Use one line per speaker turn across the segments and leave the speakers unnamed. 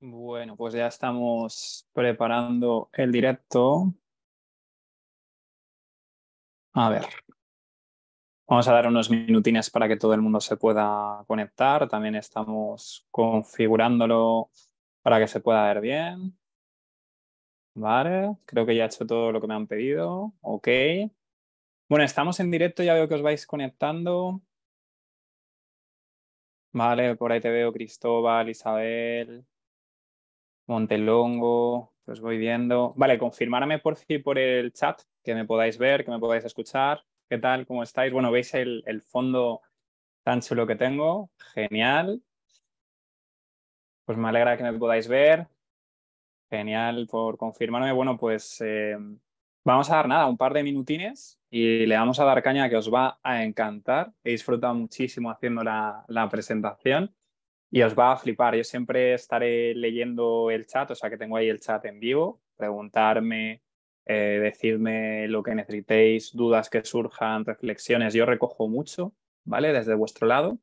Bueno, pues ya estamos preparando el directo. A ver. Vamos a dar unos minutines para que todo el mundo se pueda conectar. También estamos configurándolo para que se pueda ver bien. Vale, creo que ya he hecho todo lo que me han pedido. Ok. Bueno, estamos en directo, ya veo que os vais conectando. Vale, por ahí te veo Cristóbal, Isabel, Montelongo, os pues voy viendo. Vale, confirmarme por si por el chat, que me podáis ver, que me podáis escuchar. ¿Qué tal? ¿Cómo estáis? Bueno, veis el, fondo tan chulo que tengo. Genial. Pues me alegra que me podáis ver. Genial por confirmarme. Bueno, pues eh, vamos a dar nada, un par de minutines y le vamos a dar caña que os va a encantar. He disfrutado muchísimo haciendo la, la presentación. Y os va a flipar. Yo siempre estaré leyendo el chat, o sea que tengo ahí el chat en vivo, preguntarme, eh, decirme lo que necesitéis, dudas que surjan, reflexiones. Yo recojo mucho, ¿vale? Desde vuestro lado.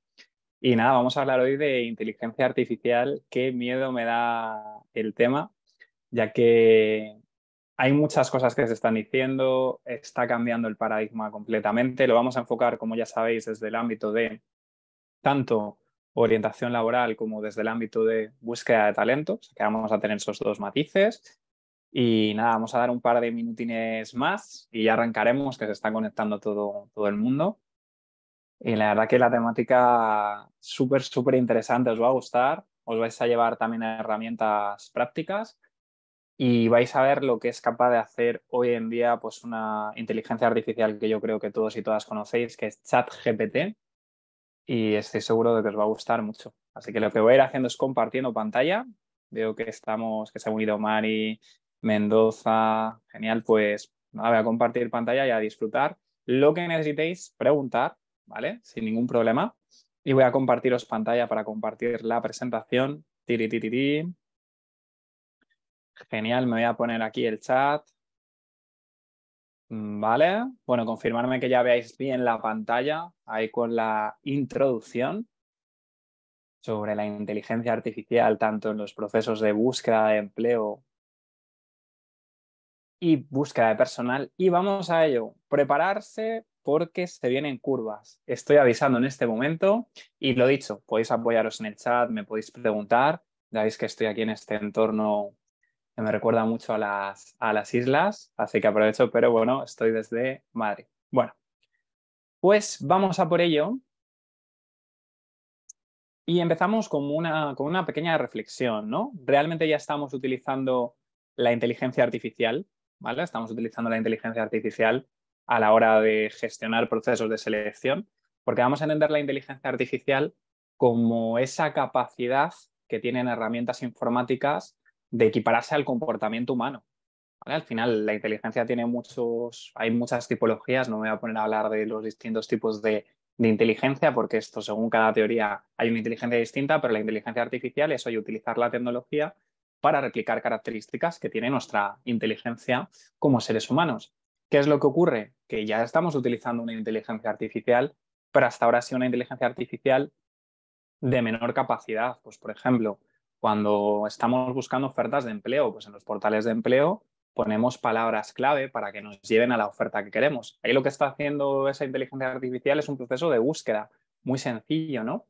Y nada, vamos a hablar hoy de inteligencia artificial. Qué miedo me da el tema, ya que hay muchas cosas que se están diciendo, está cambiando el paradigma completamente. Lo vamos a enfocar, como ya sabéis, desde el ámbito de tanto orientación laboral como desde el ámbito de búsqueda de talentos, que vamos a tener esos dos matices. Y nada, vamos a dar un par de minutines más y ya arrancaremos, que se está conectando todo, todo el mundo. Y la verdad que la temática súper, súper interesante, os va a gustar, os vais a llevar también a herramientas prácticas y vais a ver lo que es capaz de hacer hoy en día pues una inteligencia artificial que yo creo que todos y todas conocéis, que es ChatGPT y estoy seguro de que os va a gustar mucho. Así que lo que voy a ir haciendo es compartiendo pantalla. Veo que estamos, que se ha unido Mari, Mendoza, genial, pues nada, voy a compartir pantalla y a disfrutar lo que necesitéis preguntar, ¿vale? Sin ningún problema. Y voy a compartiros pantalla para compartir la presentación. Genial, me voy a poner aquí el chat. Mm, vale, bueno, confirmarme que ya veáis bien la pantalla, ahí con la introducción sobre la inteligencia artificial, tanto en los procesos de búsqueda de empleo y búsqueda de personal. Y vamos a ello, prepararse porque se vienen curvas. Estoy avisando en este momento y lo dicho, podéis apoyaros en el chat, me podéis preguntar, ya veis que estoy aquí en este entorno me recuerda mucho a las, islas, así que aprovecho, pero bueno, estoy desde Madrid. Bueno, pues vamos a por ello. Y empezamos con una, con una pequeña reflexión, ¿no? Realmente ya estamos utilizando la inteligencia artificial, ¿vale? Estamos utilizando la inteligencia artificial a la hora de gestionar procesos de selección, porque vamos a entender la inteligencia artificial como esa capacidad que tienen herramientas informáticas de equipararse al comportamiento humano. Al final, la inteligencia tiene muchos, hay muchas tipologías, no me voy a poner a hablar de los distintos tipos de, inteligencia, porque esto según cada teoría hay una inteligencia distinta, pero la inteligencia artificial es hoy utilizar la tecnología para replicar características que tiene nuestra inteligencia como seres humanos. ¿Qué es lo que ocurre? Que ya estamos utilizando una inteligencia artificial, pero hasta ahora ha sido una inteligencia artificial de menor capacidad. Pues, por ejemplo, cuando estamos buscando ofertas de empleo, pues en los portales de empleo ponemos palabras clave para que nos lleven a la oferta que queremos. Ahí lo que está haciendo esa inteligencia artificial es un proceso de búsqueda muy sencillo, ¿no?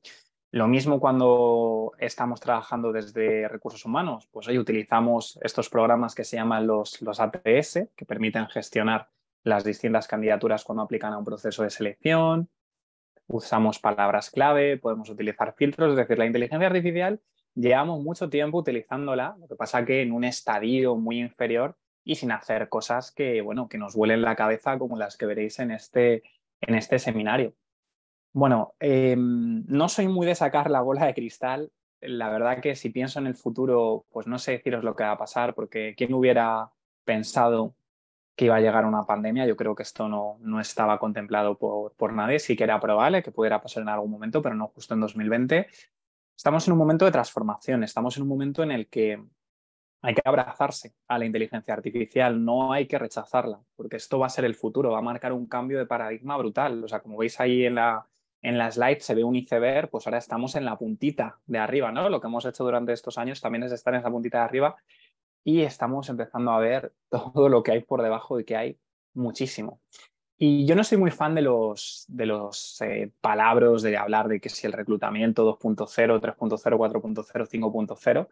Lo mismo cuando estamos trabajando desde recursos humanos, pues hoy utilizamos estos programas que se llaman los, los ATS, que permiten gestionar las distintas candidaturas cuando aplican a un proceso de selección, usamos palabras clave, podemos utilizar filtros, es decir, la inteligencia artificial llevamos mucho tiempo utilizándola, lo que pasa que en un estadio muy inferior y sin hacer cosas que, bueno, que nos huelen la cabeza como las que veréis en este, en este seminario. Bueno, em, no soy muy de sacar la bola de cristal. La verdad que si pienso en el futuro, pues no sé deciros lo que va a pasar, porque ¿quién hubiera pensado que iba a llegar una pandemia? Yo creo que esto no, no estaba contemplado por, por nadie. Sí que era probable que pudiera pasar en algún momento, pero no justo en 2020. Estamos en un momento de transformación, estamos en un momento en el que hay que abrazarse a la inteligencia artificial, no hay que rechazarla, porque esto va a ser el futuro, va a marcar un cambio de paradigma brutal. O sea, como veis ahí en la, en la slide se ve un iceberg, pues ahora estamos en la puntita de arriba, ¿no? Lo que hemos hecho durante estos años también es estar en esa puntita de arriba y estamos empezando a ver todo lo que hay por debajo y que hay muchísimo. Y yo no soy muy fan de los, de los eh, palabras de hablar de que si el reclutamiento 2.0, 3.0, 4.0, 5.0,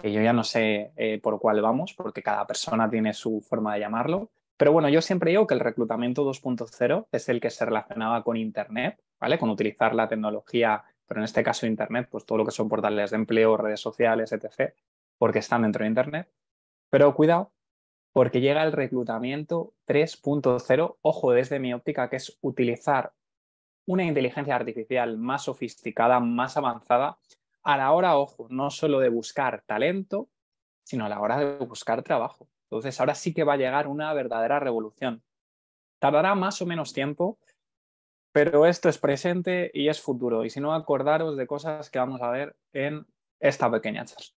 que yo ya no sé eh, por cuál vamos, porque cada persona tiene su forma de llamarlo. Pero bueno, yo siempre digo que el reclutamiento 2.0 es el que se relacionaba con Internet, ¿vale? Con utilizar la tecnología, pero en este caso Internet, pues todo lo que son portales de empleo, redes sociales, etc., porque están dentro de Internet. Pero cuidado, porque llega el reclutamiento 3.0, ojo desde mi óptica, que es utilizar una inteligencia artificial más sofisticada, más avanzada, a la hora, ojo, no solo de buscar talento, sino a la hora de buscar trabajo. Entonces, ahora sí que va a llegar una verdadera revolución. Tardará más o menos tiempo, pero esto es presente y es futuro. Y si no, acordaros de cosas que vamos a ver en esta pequeña charla.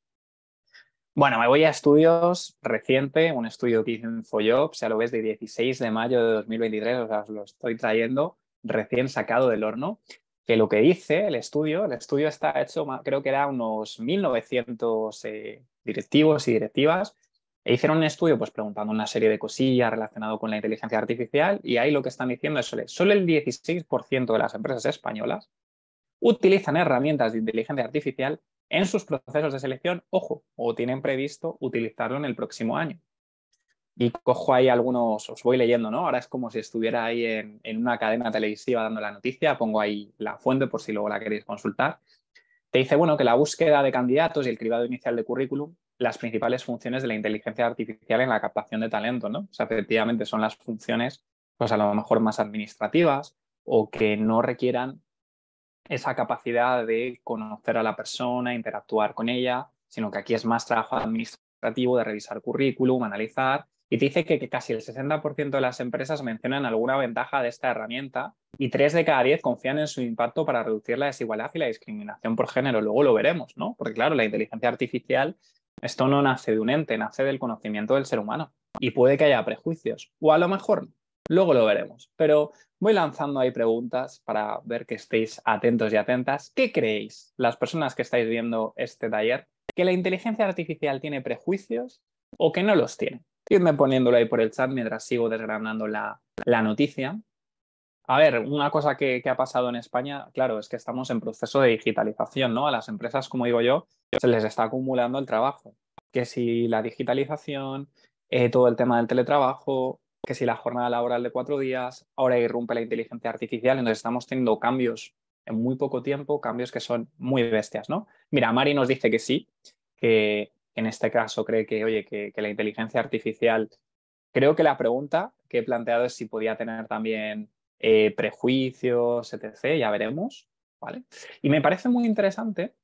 Bueno, me voy a estudios reciente, un estudio que hice en se lo ves de 16 de mayo de 2023, o sea, os lo estoy trayendo recién sacado del horno, que lo que dice el estudio, el estudio está hecho, creo que era unos 1.900 eh, directivos y directivas, e hicieron un estudio pues preguntando una serie de cosillas relacionado con la inteligencia artificial y ahí lo que están diciendo es que solo el 16% de las empresas españolas utilizan herramientas de inteligencia artificial en sus procesos de selección, ojo, o tienen previsto utilizarlo en el próximo año. Y cojo ahí algunos, os voy leyendo, ¿no? Ahora es como si estuviera ahí en, una cadena televisiva dando la noticia, pongo ahí la fuente por si luego la queréis consultar. Te dice, bueno, que la búsqueda de candidatos y el cribado inicial de currículum, las principales funciones de la inteligencia artificial en la captación de talento, ¿no? O sea, efectivamente son las funciones, pues a lo mejor más administrativas o que no requieran esa capacidad de conocer a la persona, interactuar con ella, sino que aquí es más trabajo administrativo de revisar currículum, analizar, y te dice que, casi el 60% de las empresas mencionan alguna ventaja de esta herramienta y 3 de cada 10 confían en su impacto para reducir la desigualdad y la discriminación por género. Luego lo veremos, ¿no? Porque claro, la inteligencia artificial, esto no nace de un ente, nace del conocimiento del ser humano y puede que haya prejuicios, o a lo mejor Luego lo veremos, pero voy lanzando ahí preguntas para ver que estéis atentos y atentas. ¿Qué creéis, las personas que estáis viendo este taller, que la inteligencia artificial tiene prejuicios o que no los tiene? Idme poniéndolo ahí por el chat mientras sigo desgranando la, la noticia. A ver, una cosa que, ha pasado en España, claro, es que estamos en proceso de digitalización, ¿no? A las empresas, como digo yo, se les está acumulando el trabajo. Que si la digitalización, eh, todo el tema del teletrabajo, que si la jornada laboral de cuatro días, ahora irrumpe la inteligencia artificial, entonces estamos teniendo cambios en muy poco tiempo, cambios que son muy bestias, ¿no? Mira, Mari nos dice que sí, que en este caso cree que, oye, que, la inteligencia artificial, creo que la pregunta que he planteado es si podía tener también eh, prejuicios, etc., ya veremos, ¿vale? Y me parece muy interesante,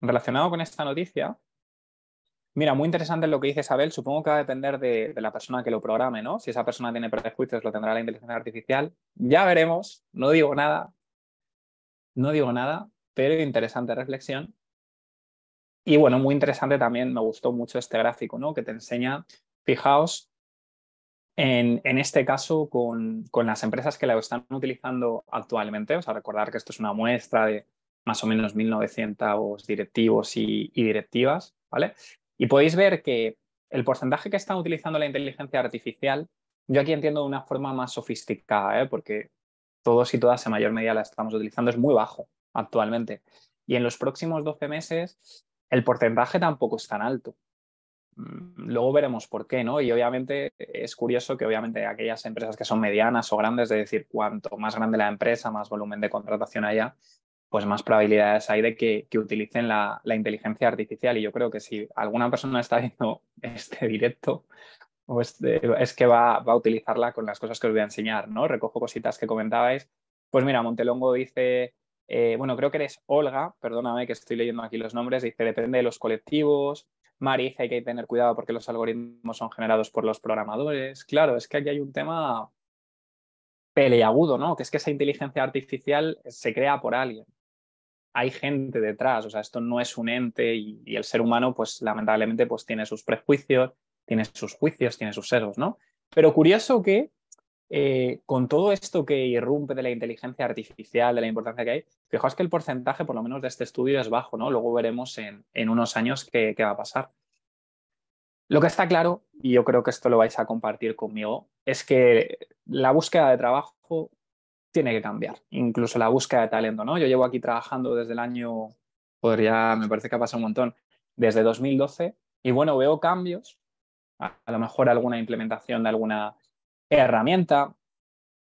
relacionado con esta noticia, Mira, muy interesante lo que dice Isabel. Supongo que va a depender de, la persona que lo programe, ¿no? Si esa persona tiene prejuicios, lo tendrá la inteligencia artificial. Ya veremos. No digo nada. No digo nada, pero interesante reflexión. Y bueno, muy interesante también. Me gustó mucho este gráfico, ¿no? Que te enseña, fijaos, en, este caso con, las empresas que lo están utilizando actualmente. O sea, recordar que esto es una muestra de más o menos 1.900 directivos y, y directivas, ¿vale? Y podéis ver que el porcentaje que está utilizando la inteligencia artificial, yo aquí entiendo de una forma más sofisticada, ¿eh? porque todos y todas en mayor medida la estamos utilizando, es muy bajo actualmente. Y en los próximos 12 meses el porcentaje tampoco es tan alto. Mm, luego veremos por qué, ¿no? Y obviamente es curioso que obviamente aquellas empresas que son medianas o grandes, es decir, cuanto más grande la empresa, más volumen de contratación haya, pues más probabilidades hay de que, utilicen la, inteligencia artificial. Y yo creo que si alguna persona está viendo este directo, este, es que va, a utilizarla con las cosas que os voy a enseñar, ¿no? Recojo cositas que comentabais. Pues mira, Montelongo dice, eh, bueno, creo que eres Olga, perdóname que estoy leyendo aquí los nombres, dice, depende de los colectivos. Mari hay que tener cuidado porque los algoritmos son generados por los programadores. Claro, es que aquí hay un tema peleagudo, ¿no? Que es que esa inteligencia artificial se crea por alguien hay gente detrás, o sea, esto no es un ente y, el ser humano, pues lamentablemente, pues tiene sus prejuicios, tiene sus juicios, tiene sus sesgos, ¿no? Pero curioso que eh, con todo esto que irrumpe de la inteligencia artificial, de la importancia que hay, fijaos que el porcentaje, por lo menos de este estudio, es bajo, ¿no? Luego veremos en, unos años qué, va a pasar. Lo que está claro, y yo creo que esto lo vais a compartir conmigo, es que la búsqueda de trabajo tiene que cambiar. Incluso la búsqueda de talento, ¿no? Yo llevo aquí trabajando desde el año, podría, me parece que ha pasado un montón, desde 2012 y bueno, veo cambios, a, lo mejor alguna implementación de alguna herramienta,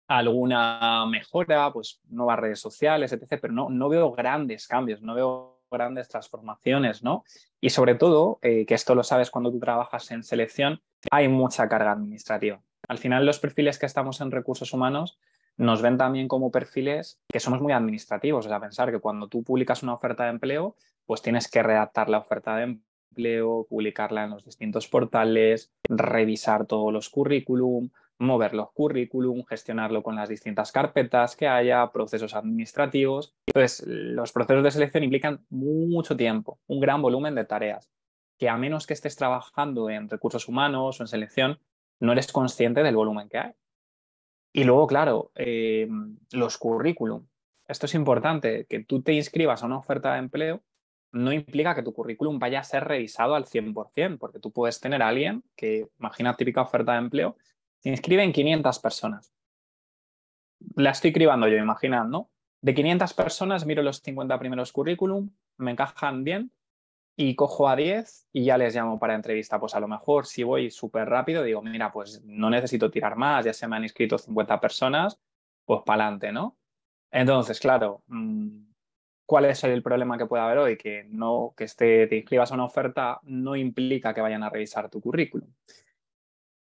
alguna mejora, pues nuevas redes sociales, etc. Pero no, no veo grandes cambios, no veo grandes transformaciones, ¿no? Y sobre todo, eh, que esto lo sabes cuando tú trabajas en selección, hay mucha carga administrativa. Al final, los perfiles que estamos en recursos humanos nos ven también como perfiles que somos muy administrativos, o sea, pensar que cuando tú publicas una oferta de empleo, pues tienes que redactar la oferta de empleo, publicarla en los distintos portales, revisar todos los currículum, mover los currículum, gestionarlo con las distintas carpetas que haya, procesos administrativos. Entonces, los procesos de selección implican mucho tiempo, un gran volumen de tareas, que a menos que estés trabajando en recursos humanos o en selección, no eres consciente del volumen que hay. Y luego, claro, eh, los currículum. Esto es importante, que tú te inscribas a una oferta de empleo no implica que tu currículum vaya a ser revisado al 100%, porque tú puedes tener a alguien que, imagina típica oferta de empleo, se inscriben 500 personas. La estoy cribando yo, imaginando ¿no? De 500 personas miro los 50 primeros currículum, me encajan bien, y cojo a 10 y ya les llamo para entrevista. Pues a lo mejor si voy súper rápido, digo, mira, pues no necesito tirar más, ya se me han inscrito 50 personas, pues para adelante, ¿no? Entonces, claro, mm, ¿cuál es el problema que puede haber hoy? Que no que esté, te inscribas a una oferta no implica que vayan a revisar tu currículum.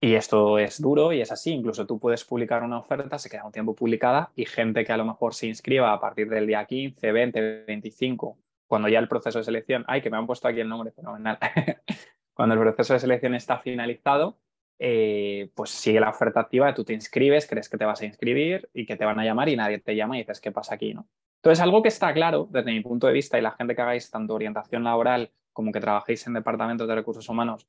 Y esto es duro y es así. Incluso tú puedes publicar una oferta, se queda un tiempo publicada y gente que a lo mejor se inscriba a partir del día 15, 20, 25 cuando ya el proceso de selección, ay, que me han puesto aquí el nombre, fenomenal. cuando el proceso de selección está finalizado, eh, pues sigue la oferta activa, tú te inscribes, crees que te vas a inscribir y que te van a llamar y nadie te llama y dices, ¿qué pasa aquí? ¿no? Entonces, algo que está claro desde mi punto de vista y la gente que hagáis tanto orientación laboral como que trabajéis en departamentos de recursos humanos,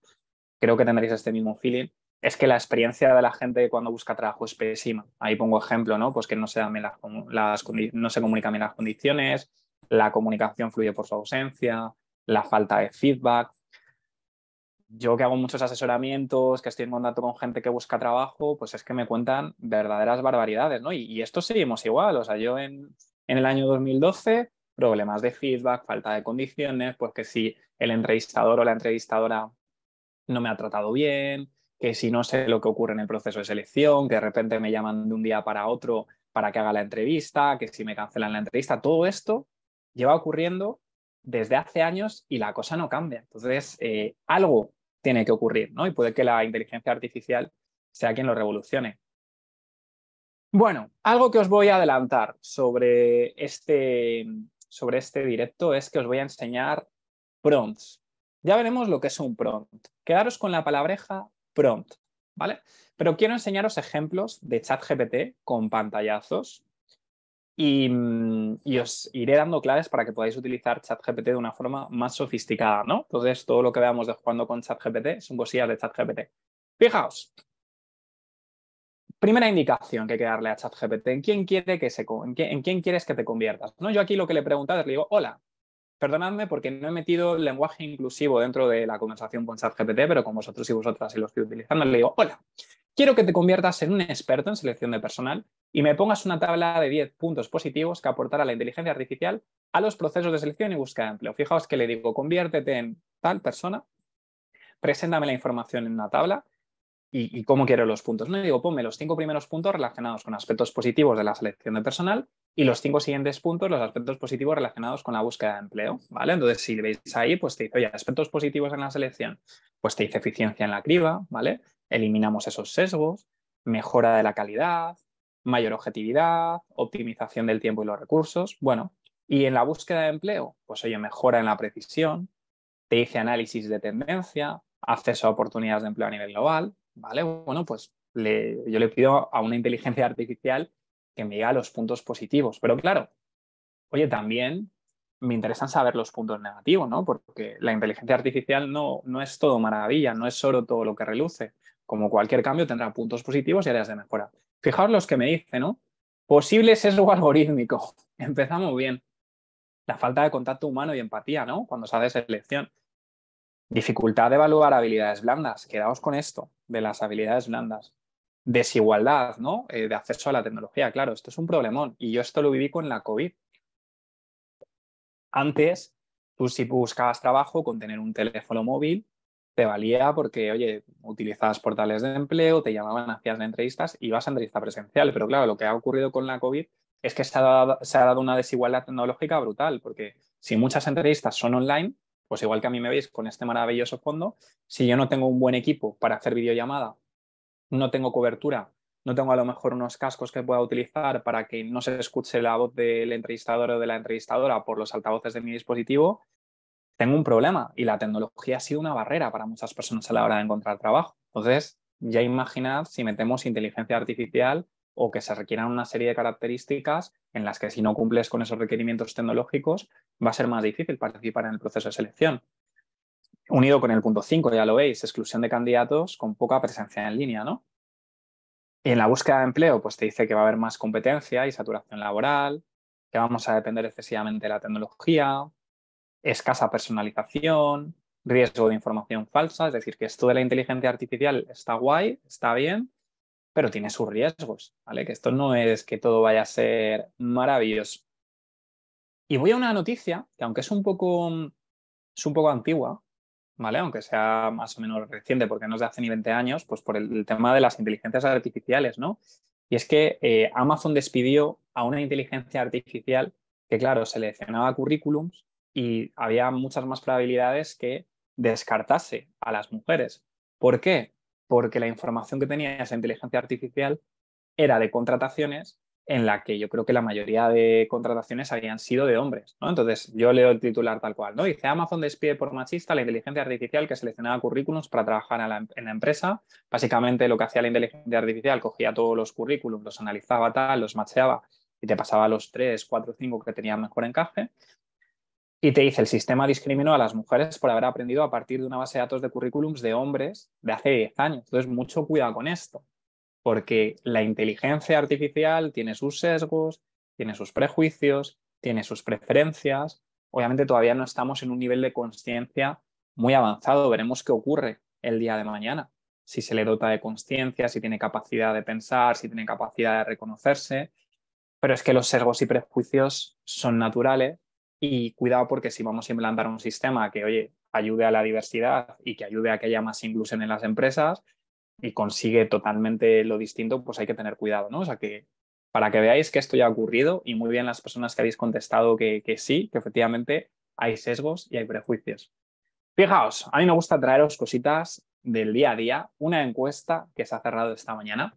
creo que tendréis este mismo feeling, es que la experiencia de la gente cuando busca trabajo es pésima. Ahí pongo ejemplo, ¿no? Pues que no se, dan no se comunican bien las condiciones, la comunicación fluye por su ausencia, la falta de feedback. Yo que hago muchos asesoramientos, que estoy en contacto con gente que busca trabajo, pues es que me cuentan verdaderas barbaridades, ¿no? Y, esto seguimos igual, o sea, yo en, en el año 2012, problemas de feedback, falta de condiciones, pues que si el entrevistador o la entrevistadora no me ha tratado bien, que si no sé lo que ocurre en el proceso de selección, que de repente me llaman de un día para otro para que haga la entrevista, que si me cancelan la entrevista, todo esto lleva ocurriendo desde hace años y la cosa no cambia. Entonces, eh, algo tiene que ocurrir, ¿no? Y puede que la inteligencia artificial sea quien lo revolucione. Bueno, algo que os voy a adelantar sobre este, sobre este directo es que os voy a enseñar prompts. Ya veremos lo que es un prompt. Quedaros con la palabreja prompt, ¿vale? Pero quiero enseñaros ejemplos de ChatGPT con pantallazos Mm, y, os iré dando claves para que podáis utilizar ChatGPT de una forma más sofisticada, ¿no? Entonces, todo lo que veamos de jugando con ChatGPT son cosillas de ChatGPT. Fijaos. Primera indicación que hay que darle a ChatGPT. ¿En quién, quiere se, en, quién quieres que te conviertas? ¿No? Yo aquí lo que le he preguntado es, le digo, hola, perdonadme porque no he metido lenguaje inclusivo dentro de la conversación con ChatGPT, pero con vosotros y vosotras y los que utilizando, le digo, hola, Quiero que te conviertas en un experto en selección de personal y me pongas una tabla de 10 puntos positivos que aportará la inteligencia artificial a los procesos de selección y búsqueda de empleo. Fijaos que le digo, conviértete en tal persona, preséntame la información en una tabla y, cómo quiero los puntos. No le digo, ponme los cinco primeros puntos relacionados con aspectos positivos de la selección de personal y los cinco siguientes puntos, los aspectos positivos relacionados con la búsqueda de empleo, ¿vale? Entonces, si veis ahí, pues te dice, oye, aspectos positivos en la selección, pues te dice eficiencia en la criba, ¿vale? Eliminamos esos sesgos, mejora de la calidad, mayor objetividad, optimización del tiempo y los recursos. Bueno, y en la búsqueda de empleo, pues oye, mejora en la precisión, te dice análisis de tendencia, acceso a oportunidades de empleo a nivel global, ¿vale? Bueno, pues yo le pido a una inteligencia artificial que me diga los puntos positivos. Pero claro, oye, también me interesan saber los puntos negativos, ¿no? Porque la inteligencia artificial no, no es todo maravilla, no es solo todo lo que reluce. Como cualquier cambio tendrá puntos positivos y áreas de mejora. Fijaos los que me dice, ¿no? Posible sesgo algorítmico. Empezamos bien. La falta de contacto humano y empatía, ¿no? Cuando se hace selección. Dificultad de evaluar habilidades blandas. Quedaos con esto de las habilidades blandas. Desigualdad, ¿no? Eh, de acceso a la tecnología, claro. Esto es un problemón. Y yo esto lo viví con la COVID. Antes, tú si buscabas trabajo con tener un teléfono móvil te valía porque, oye, utilizabas portales de empleo, te llamaban, hacías entrevistas y vas a entrevista presencial. Pero claro, lo que ha ocurrido con la COVID es que se ha, dado, se ha dado una desigualdad tecnológica brutal, porque si muchas entrevistas son online, pues igual que a mí me veis con este maravilloso fondo, si yo no tengo un buen equipo para hacer videollamada, no tengo cobertura, no tengo a lo mejor unos cascos que pueda utilizar para que no se escuche la voz del entrevistador o de la entrevistadora por los altavoces de mi dispositivo, tengo un problema y la tecnología ha sido una barrera para muchas personas a la hora de encontrar trabajo. Entonces, ya imaginad si metemos inteligencia artificial o que se requieran una serie de características en las que si no cumples con esos requerimientos tecnológicos va a ser más difícil participar en el proceso de selección. Unido con el punto 5, ya lo veis, exclusión de candidatos con poca presencia en línea, ¿no? en la búsqueda de empleo, pues te dice que va a haber más competencia y saturación laboral, que vamos a depender excesivamente de la tecnología, escasa personalización, riesgo de información falsa, es decir, que esto de la inteligencia artificial está guay, está bien, pero tiene sus riesgos, ¿vale? Que esto no es que todo vaya a ser maravilloso. Y voy a una noticia que aunque es un poco, es un poco antigua, ¿vale? Aunque sea más o menos reciente, porque no es de hace ni 20 años, pues por el, tema de las inteligencias artificiales, ¿no? Y es que eh, Amazon despidió a una inteligencia artificial que, claro, seleccionaba currículums y había muchas más probabilidades que descartase a las mujeres. ¿Por qué? Porque la información que tenía esa inteligencia artificial era de contrataciones en la que yo creo que la mayoría de contrataciones habían sido de hombres, ¿no? Entonces, yo leo el titular tal cual, ¿no? Dice, Amazon despide por machista la inteligencia artificial que seleccionaba currículums para trabajar en la, em-, empresa. Básicamente, lo que hacía la inteligencia artificial, cogía todos los currículums, los analizaba tal, los macheaba y te pasaba los 3, 4, 5 que tenían mejor encaje y te dice, el sistema discriminó a las mujeres por haber aprendido a partir de una base de datos de currículums de hombres de hace 10 años. Entonces, mucho cuidado con esto, porque la inteligencia artificial tiene sus sesgos, tiene sus prejuicios, tiene sus preferencias. Obviamente todavía no estamos en un nivel de conciencia muy avanzado. Veremos qué ocurre el día de mañana, si se le dota de conciencia, si tiene capacidad de pensar, si tiene capacidad de reconocerse. Pero es que los sesgos y prejuicios son naturales y cuidado porque si vamos a implantar un sistema que, oye, ayude a la diversidad y que ayude a que haya más inclusión en las empresas y consigue totalmente lo distinto, pues hay que tener cuidado, ¿no? O sea, que para que veáis que esto ya ha ocurrido y muy bien las personas que habéis contestado que, sí, que efectivamente hay sesgos y hay prejuicios. Fijaos, a mí me gusta traeros cositas del día a día, una encuesta que se ha cerrado esta mañana,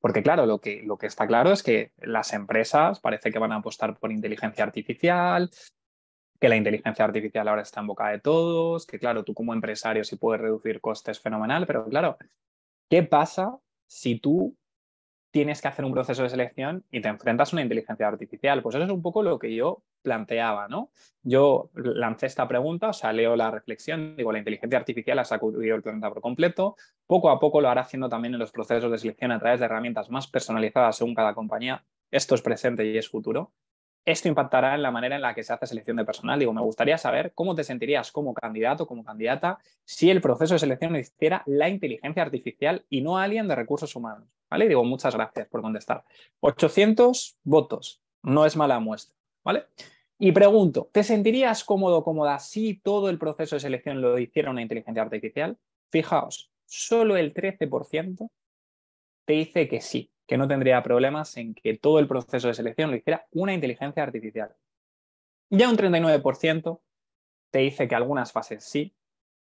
porque claro, lo que, lo que está claro es que las empresas parece que van a apostar por inteligencia artificial, que la inteligencia artificial ahora está en boca de todos, que claro, tú como empresario si puedes reducir costes fenomenal, pero claro, ¿qué pasa si tú tienes que hacer un proceso de selección y te enfrentas a una inteligencia artificial? Pues eso es un poco lo que yo planteaba, ¿no? Yo lancé esta pregunta, o sea, leo la reflexión, digo, la inteligencia artificial ha sacudido el planeta por completo, poco a poco lo hará haciendo también en los procesos de selección a través de herramientas más personalizadas según cada compañía, esto es presente y es futuro esto impactará en la manera en la que se hace selección de personal. Digo, me gustaría saber cómo te sentirías como candidato, como candidata, si el proceso de selección hiciera la inteligencia artificial y no alguien de recursos humanos. ¿Vale? Digo, muchas gracias por contestar. 800 votos, no es mala muestra, ¿vale? Y pregunto, ¿te sentirías cómodo, cómoda si todo el proceso de selección lo hiciera una inteligencia artificial? Fijaos, solo el 13% te dice que sí, que no tendría problemas en que todo el proceso de selección lo hiciera una inteligencia artificial. Ya un 39% te dice que algunas fases sí,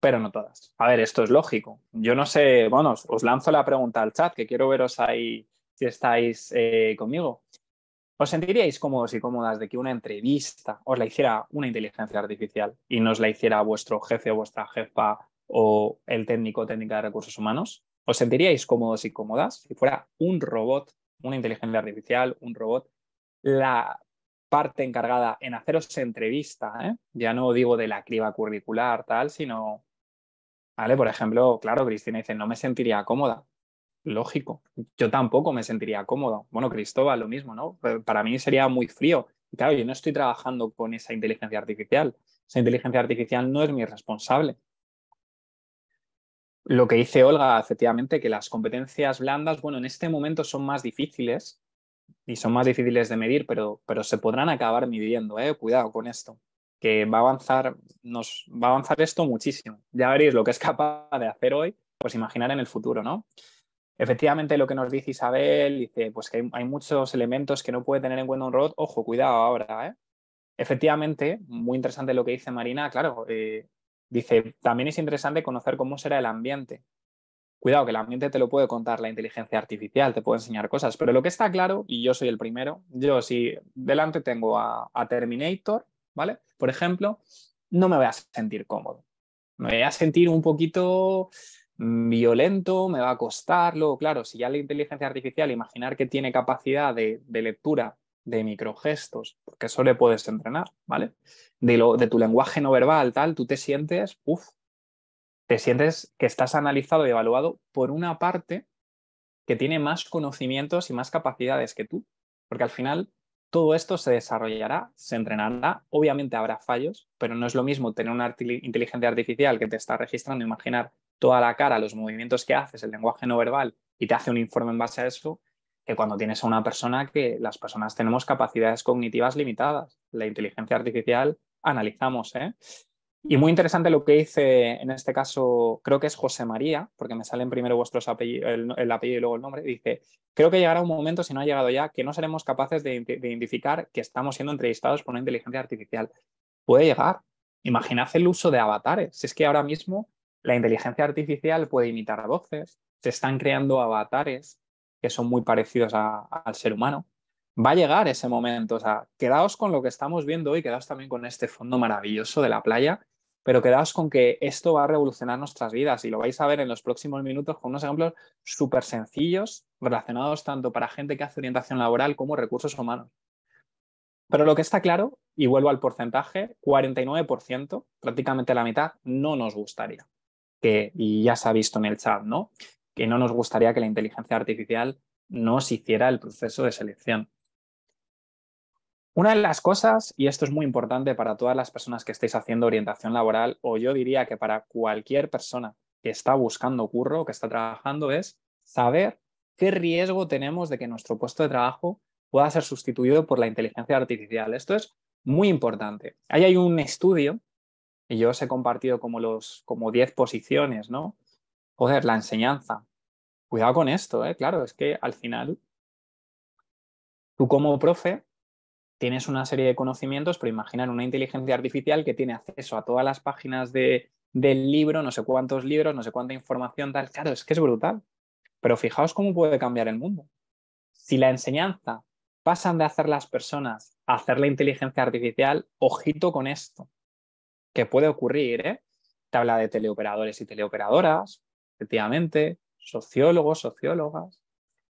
pero no todas. A ver, esto es lógico. Yo no sé, bueno, os, lanzo la pregunta al chat, que quiero veros ahí si estáis eh, conmigo. ¿Os sentiríais cómodos y cómodas de que una entrevista os la hiciera una inteligencia artificial y no os la hiciera vuestro jefe o vuestra jefa o el técnico o técnica de recursos humanos? ¿Os sentiríais cómodos y cómodas si fuera un robot, una inteligencia artificial, un robot, la parte encargada en haceros entrevista? Eh? Ya no digo de la criba curricular, tal, sino, ¿vale? Por ejemplo, claro, Cristina dice, no me sentiría cómoda. Lógico, yo tampoco me sentiría cómodo. Bueno, Cristóbal, lo mismo, ¿no? Para mí sería muy frío. Claro, yo no estoy trabajando con esa inteligencia artificial. Esa inteligencia artificial no es mi responsable. Lo que dice Olga, efectivamente, que las competencias blandas, bueno, en este momento son más difíciles y son más difíciles de medir, pero, pero se podrán acabar midiendo, ¿eh? Cuidado con esto, que va a avanzar, nos va a avanzar esto muchísimo. Ya veréis lo que es capaz de hacer hoy, pues imaginar en el futuro, ¿no? Efectivamente, lo que nos dice Isabel, dice, pues que hay, muchos elementos que no puede tener en cuenta un robot. Ojo, cuidado ahora, ¿eh? Efectivamente, muy interesante lo que dice Marina, claro, eh, Dice, también es interesante conocer cómo será el ambiente. Cuidado, que el ambiente te lo puede contar la inteligencia artificial, te puede enseñar cosas, pero lo que está claro, y yo soy el primero, yo si delante tengo a, Terminator, ¿vale? Por ejemplo, no me voy a sentir cómodo. Me voy a sentir un poquito mm, violento, me va a costar. Luego, claro, si ya la inteligencia artificial, imaginar que tiene capacidad de lectura de microgestos, porque eso le puedes entrenar, ¿vale? De, lo, de tu lenguaje no verbal, tal, tú te sientes, uff, te sientes que estás analizado y evaluado por una parte que tiene más conocimientos y más capacidades que tú, porque al final todo esto se desarrollará, se entrenará, obviamente habrá fallos, pero no es lo mismo tener una inteligencia artificial que te está registrando, imaginar toda la cara, los movimientos que haces, el lenguaje no verbal y te hace un informe en base a eso, que cuando tienes a una persona que las personas tenemos capacidades cognitivas limitadas. La inteligencia artificial analizamos. ¿eh? Y muy interesante lo que dice, en este caso, creo que es José María, porque me salen primero vuestros el, apellido y luego el nombre. Dice: Creo que llegará un momento, si no ha llegado ya, que no seremos capaces de, de identificar que estamos siendo entrevistados por una inteligencia artificial. Puede llegar. Imaginad el uso de avatares. es que ahora mismo la inteligencia artificial puede imitar voces, se están creando avatares, que son muy parecidos al ser humano, va a llegar ese momento. O sea, quedaos con lo que estamos viendo hoy, quedaos también con este fondo maravilloso de la playa, pero quedaos con que esto va a revolucionar nuestras vidas y lo vais a ver en los próximos minutos con unos ejemplos súper sencillos relacionados tanto para gente que hace orientación laboral como recursos humanos. Pero lo que está claro, y vuelvo al porcentaje, 49%, prácticamente la mitad, no nos gustaría. Que, y ya se ha visto en el chat, ¿no? que no nos gustaría que la inteligencia artificial nos hiciera el proceso de selección. Una de las cosas, y esto es muy importante para todas las personas que estéis haciendo orientación laboral, o yo diría que para cualquier persona que está buscando curro, que está trabajando, es saber qué riesgo tenemos de que nuestro puesto de trabajo pueda ser sustituido por la inteligencia artificial. Esto es muy importante. Ahí hay un estudio, y yo os he compartido como, los, como 10 posiciones, ¿no? Joder, la enseñanza. Cuidado con esto, ¿eh? claro, es que al final tú como profe tienes una serie de conocimientos, pero imaginar una inteligencia artificial que tiene acceso a todas las páginas del libro, no sé cuántos libros, no sé cuánta información, tal. Claro, es que es brutal. Pero fijaos cómo puede cambiar el mundo. Si la enseñanza pasan de hacer las personas a hacer la inteligencia artificial, ojito con esto, que puede ocurrir, ¿eh? Te habla de teleoperadores y teleoperadoras, efectivamente, sociólogos, sociólogas.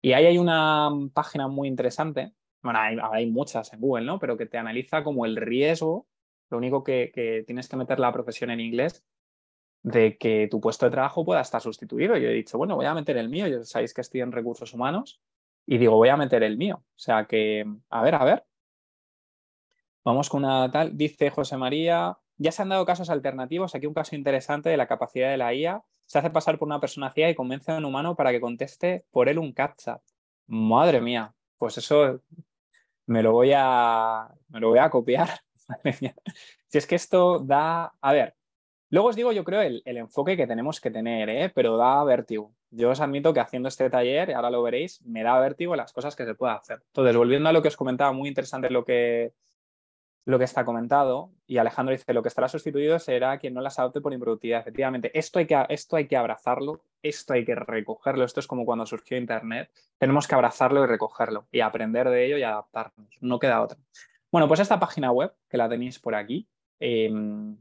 Y ahí hay una página muy interesante, bueno, hay, muchas en Google, ¿no? Pero que te analiza como el riesgo, lo único que, tienes que meter la profesión en inglés, de que tu puesto de trabajo pueda estar sustituido. Yo he dicho, bueno, voy a meter el mío, yo sabéis que estoy en recursos humanos, y digo, voy a meter el mío. O sea que, a ver, a ver. Vamos con una tal, dice José María, ya se han dado casos alternativos. Aquí un caso interesante de la capacidad de la IA. Se hace pasar por una persona CIA y convence a un humano para que conteste por él un captcha. Madre mía, pues eso me lo voy a, lo voy a copiar. Si es que esto da... A ver, Luego os digo, yo creo, el, enfoque que tenemos que tener, ¿eh? pero da vértigo. Yo os admito que haciendo este taller, ahora lo veréis, me da vértigo las cosas que se puede hacer. Entonces, volviendo a lo que os comentaba, muy interesante lo que, lo que está comentado, y Alejandro dice, lo que estará sustituido será quien no las adopte por improductividad. Efectivamente, esto hay, que, esto hay que abrazarlo, esto hay que recogerlo, esto es como cuando surgió Internet, tenemos que abrazarlo y recogerlo, y aprender de ello y adaptarnos, no queda otra. Bueno, pues esta página web, que la tenéis por aquí, em,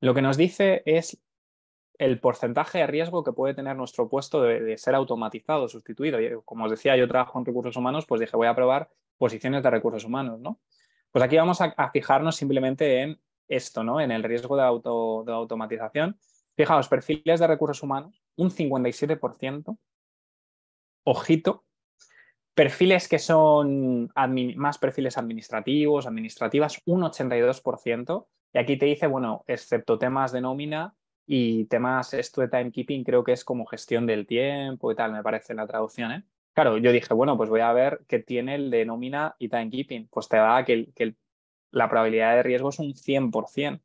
lo que nos dice es el porcentaje de riesgo que puede tener nuestro puesto de, de, ser automatizado, sustituido. Como os decía, yo trabajo en recursos humanos, pues dije, voy a probar posiciones de recursos humanos, ¿no? Pues aquí vamos a, fijarnos simplemente en esto, ¿no? En el riesgo de, auto, de automatización. Fijaos, perfiles de recursos humanos, un 57%. Ojito. Perfiles que son más perfiles administrativos, administrativas, un 82%. Y aquí te dice, bueno, excepto temas de nómina y temas, esto de timekeeping creo que es como gestión del tiempo y tal, me parece la traducción, ¿eh? Claro, yo dije, bueno, pues voy a ver qué tiene el de nómina y timekeeping. Pues te da que, la probabilidad de riesgo es un 100%.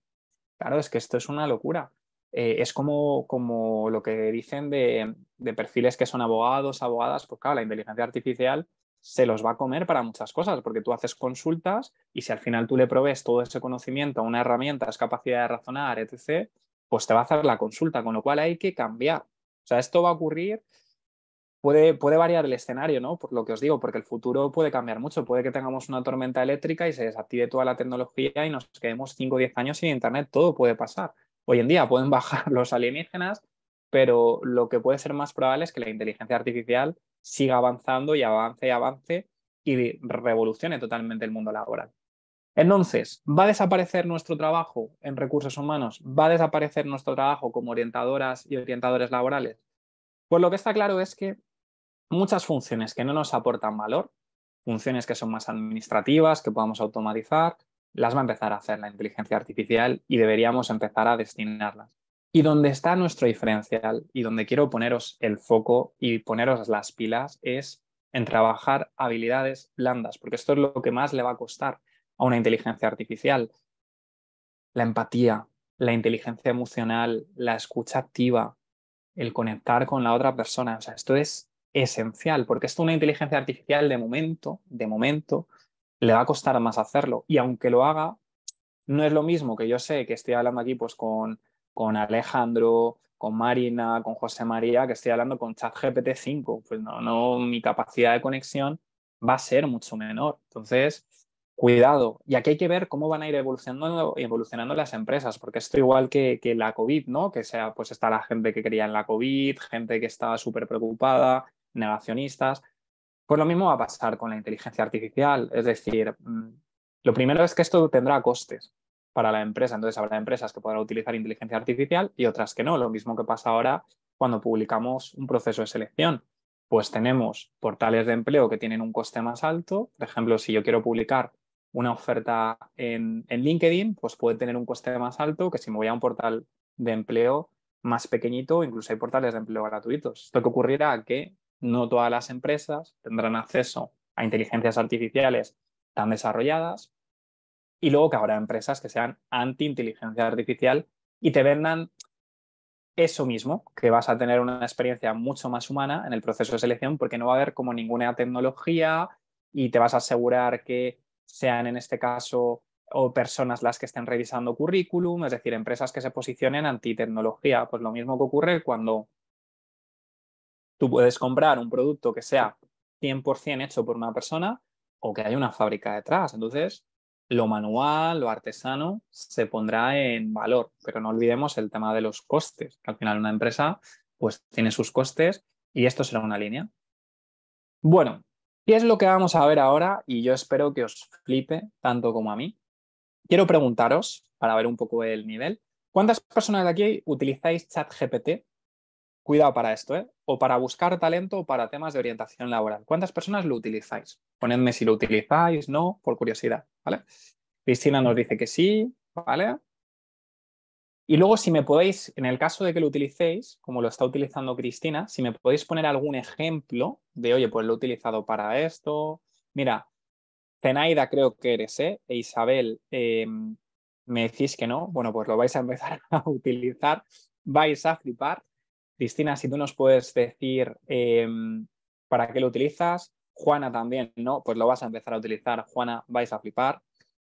Claro, es que esto es una locura. Eh, es como, como lo que dicen de, perfiles que son abogados, abogadas, Porque claro, la inteligencia artificial se los va a comer para muchas cosas, porque tú haces consultas y si al final tú le provees todo ese conocimiento a una herramienta, es capacidad de razonar, etc., pues te va a hacer la consulta, con lo cual hay que cambiar. O sea, esto va a ocurrir puede, variar el escenario, ¿no? Por lo que os digo, porque el futuro puede cambiar mucho. Puede que tengamos una tormenta eléctrica y se desactive toda la tecnología y nos quedemos 5 o 10 años sin Internet. Todo puede pasar. Hoy en día pueden bajar los alienígenas, pero lo que puede ser más probable es que la inteligencia artificial siga avanzando y avance y avance y revolucione totalmente el mundo laboral. Entonces, ¿va a desaparecer nuestro trabajo en recursos humanos? ¿Va a desaparecer nuestro trabajo como orientadoras y orientadores laborales? Pues lo que está claro es que muchas funciones que no nos aportan valor, funciones que son más administrativas, que podamos automatizar, las va a empezar a hacer la inteligencia artificial y deberíamos empezar a destinarlas. Y donde está nuestro diferencial y donde quiero poneros el foco y poneros las pilas es en trabajar habilidades blandas, porque esto es lo que más le va a costar a una inteligencia artificial. La empatía, la inteligencia emocional, la escucha activa, el conectar con la otra persona. O sea, esto es esencial, porque esto es una inteligencia artificial de momento, de momento, le va a costar más hacerlo. Y aunque lo haga, no es lo mismo que yo sé que estoy hablando aquí pues con, con Alejandro, con Marina, con José María, que estoy hablando con ChatGPT 5. Pues no, no, mi capacidad de conexión va a ser mucho menor. Entonces, cuidado. Y aquí hay que ver cómo van a ir evolucionando, evolucionando las empresas, porque esto igual que, la COVID, ¿no? Que sea, pues está la gente que quería en la COVID, gente que estaba súper preocupada, negacionistas, pues lo mismo va a pasar con la inteligencia artificial. Es decir, mm, lo primero es que esto tendrá costes para la empresa. Entonces habrá empresas que podrán utilizar inteligencia artificial y otras que no. Lo mismo que pasa ahora cuando publicamos un proceso de selección. Pues tenemos portales de empleo que tienen un coste más alto. Por ejemplo, si yo quiero publicar una oferta en, LinkedIn, pues puede tener un coste más alto que si me voy a un portal de empleo más pequeñito, incluso hay portales de empleo gratuitos. lo que ocurrirá que no todas las empresas tendrán acceso a inteligencias artificiales tan desarrolladas y luego que habrá empresas que sean anti-inteligencia artificial y te vendan eso mismo, que vas a tener una experiencia mucho más humana en el proceso de selección porque no va a haber como ninguna tecnología y te vas a asegurar que sean en este caso o personas las que estén revisando currículum, es decir, empresas que se posicionen anti tecnología. Pues lo mismo que ocurre cuando Tú puedes comprar un producto que sea 100% hecho por una persona o que haya una fábrica detrás. Entonces, lo manual, lo artesano, se pondrá en valor, pero no olvidemos el tema de los costes, al final una empresa pues tiene sus costes y esto será una línea. Bueno, ¿qué es lo que vamos a ver ahora? Y yo espero que os flipe tanto como a mí. Quiero preguntaros, para ver un poco el nivel, ¿cuántas personas de aquí utilizáis ChatGPT cuidado para esto, ¿eh? o para buscar talento o para temas de orientación laboral. ¿Cuántas personas lo utilizáis? Ponedme si lo utilizáis, no, por curiosidad, ¿vale? Cristina nos dice que sí, ¿vale? Y luego si me podéis, en el caso de que lo utilicéis, como lo está utilizando Cristina, si me podéis poner algún ejemplo de, oye, pues lo he utilizado para esto. Mira, Zenaida creo que eres, ¿eh? E Isabel, eh, me decís que no, bueno, pues lo vais a empezar a utilizar, vais a flipar Cristina, si tú nos puedes decir em, para qué lo utilizas. Juana también, ¿no? Pues lo vas a empezar a utilizar. Juana, vais a flipar.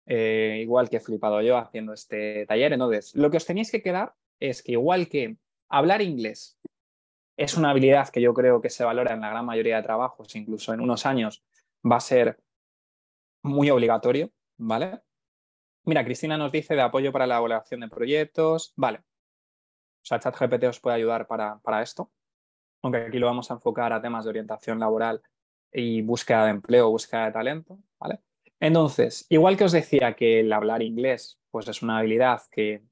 Eh, igual que he flipado yo haciendo este taller. Entonces, lo que os tenéis que quedar es que igual que hablar inglés es una habilidad que yo creo que se valora en la gran mayoría de trabajos, incluso en unos años va a ser muy obligatorio, ¿vale? Mira, Cristina nos dice de apoyo para la evaluación de proyectos. Vale, o sea, ChatGPT os puede ayudar para, para esto, aunque aquí lo vamos a enfocar a temas de orientación laboral y búsqueda de empleo, búsqueda de talento, ¿vale? Entonces, igual que os decía que el hablar inglés, pues es una habilidad que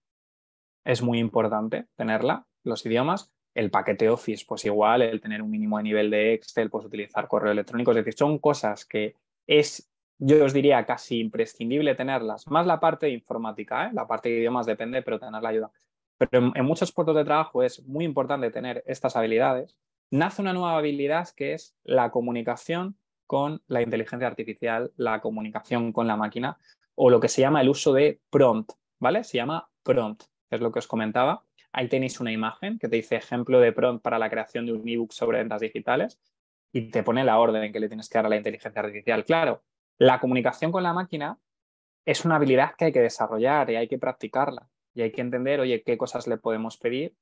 es muy importante tenerla, los idiomas, el paquete Office, pues igual, el tener un mínimo de nivel de Excel, pues utilizar correo electrónico, es decir, son cosas que es, yo os diría, casi imprescindible tenerlas, más la parte informática, ¿eh? la parte de idiomas depende, pero tener la ayuda. Pero en, muchos puestos de trabajo es muy importante tener estas habilidades. Nace una nueva habilidad que es la comunicación con la inteligencia artificial, la comunicación con la máquina o lo que se llama el uso de prompt, ¿vale? Se llama prompt, es lo que os comentaba. Ahí tenéis una imagen que te dice ejemplo de prompt para la creación de un ebook sobre ventas digitales y te pone la orden que le tienes que dar a la inteligencia artificial. Claro, la comunicación con la máquina es una habilidad que hay que desarrollar y hay que practicarla y hay que entender, oye, qué cosas le podemos pedir.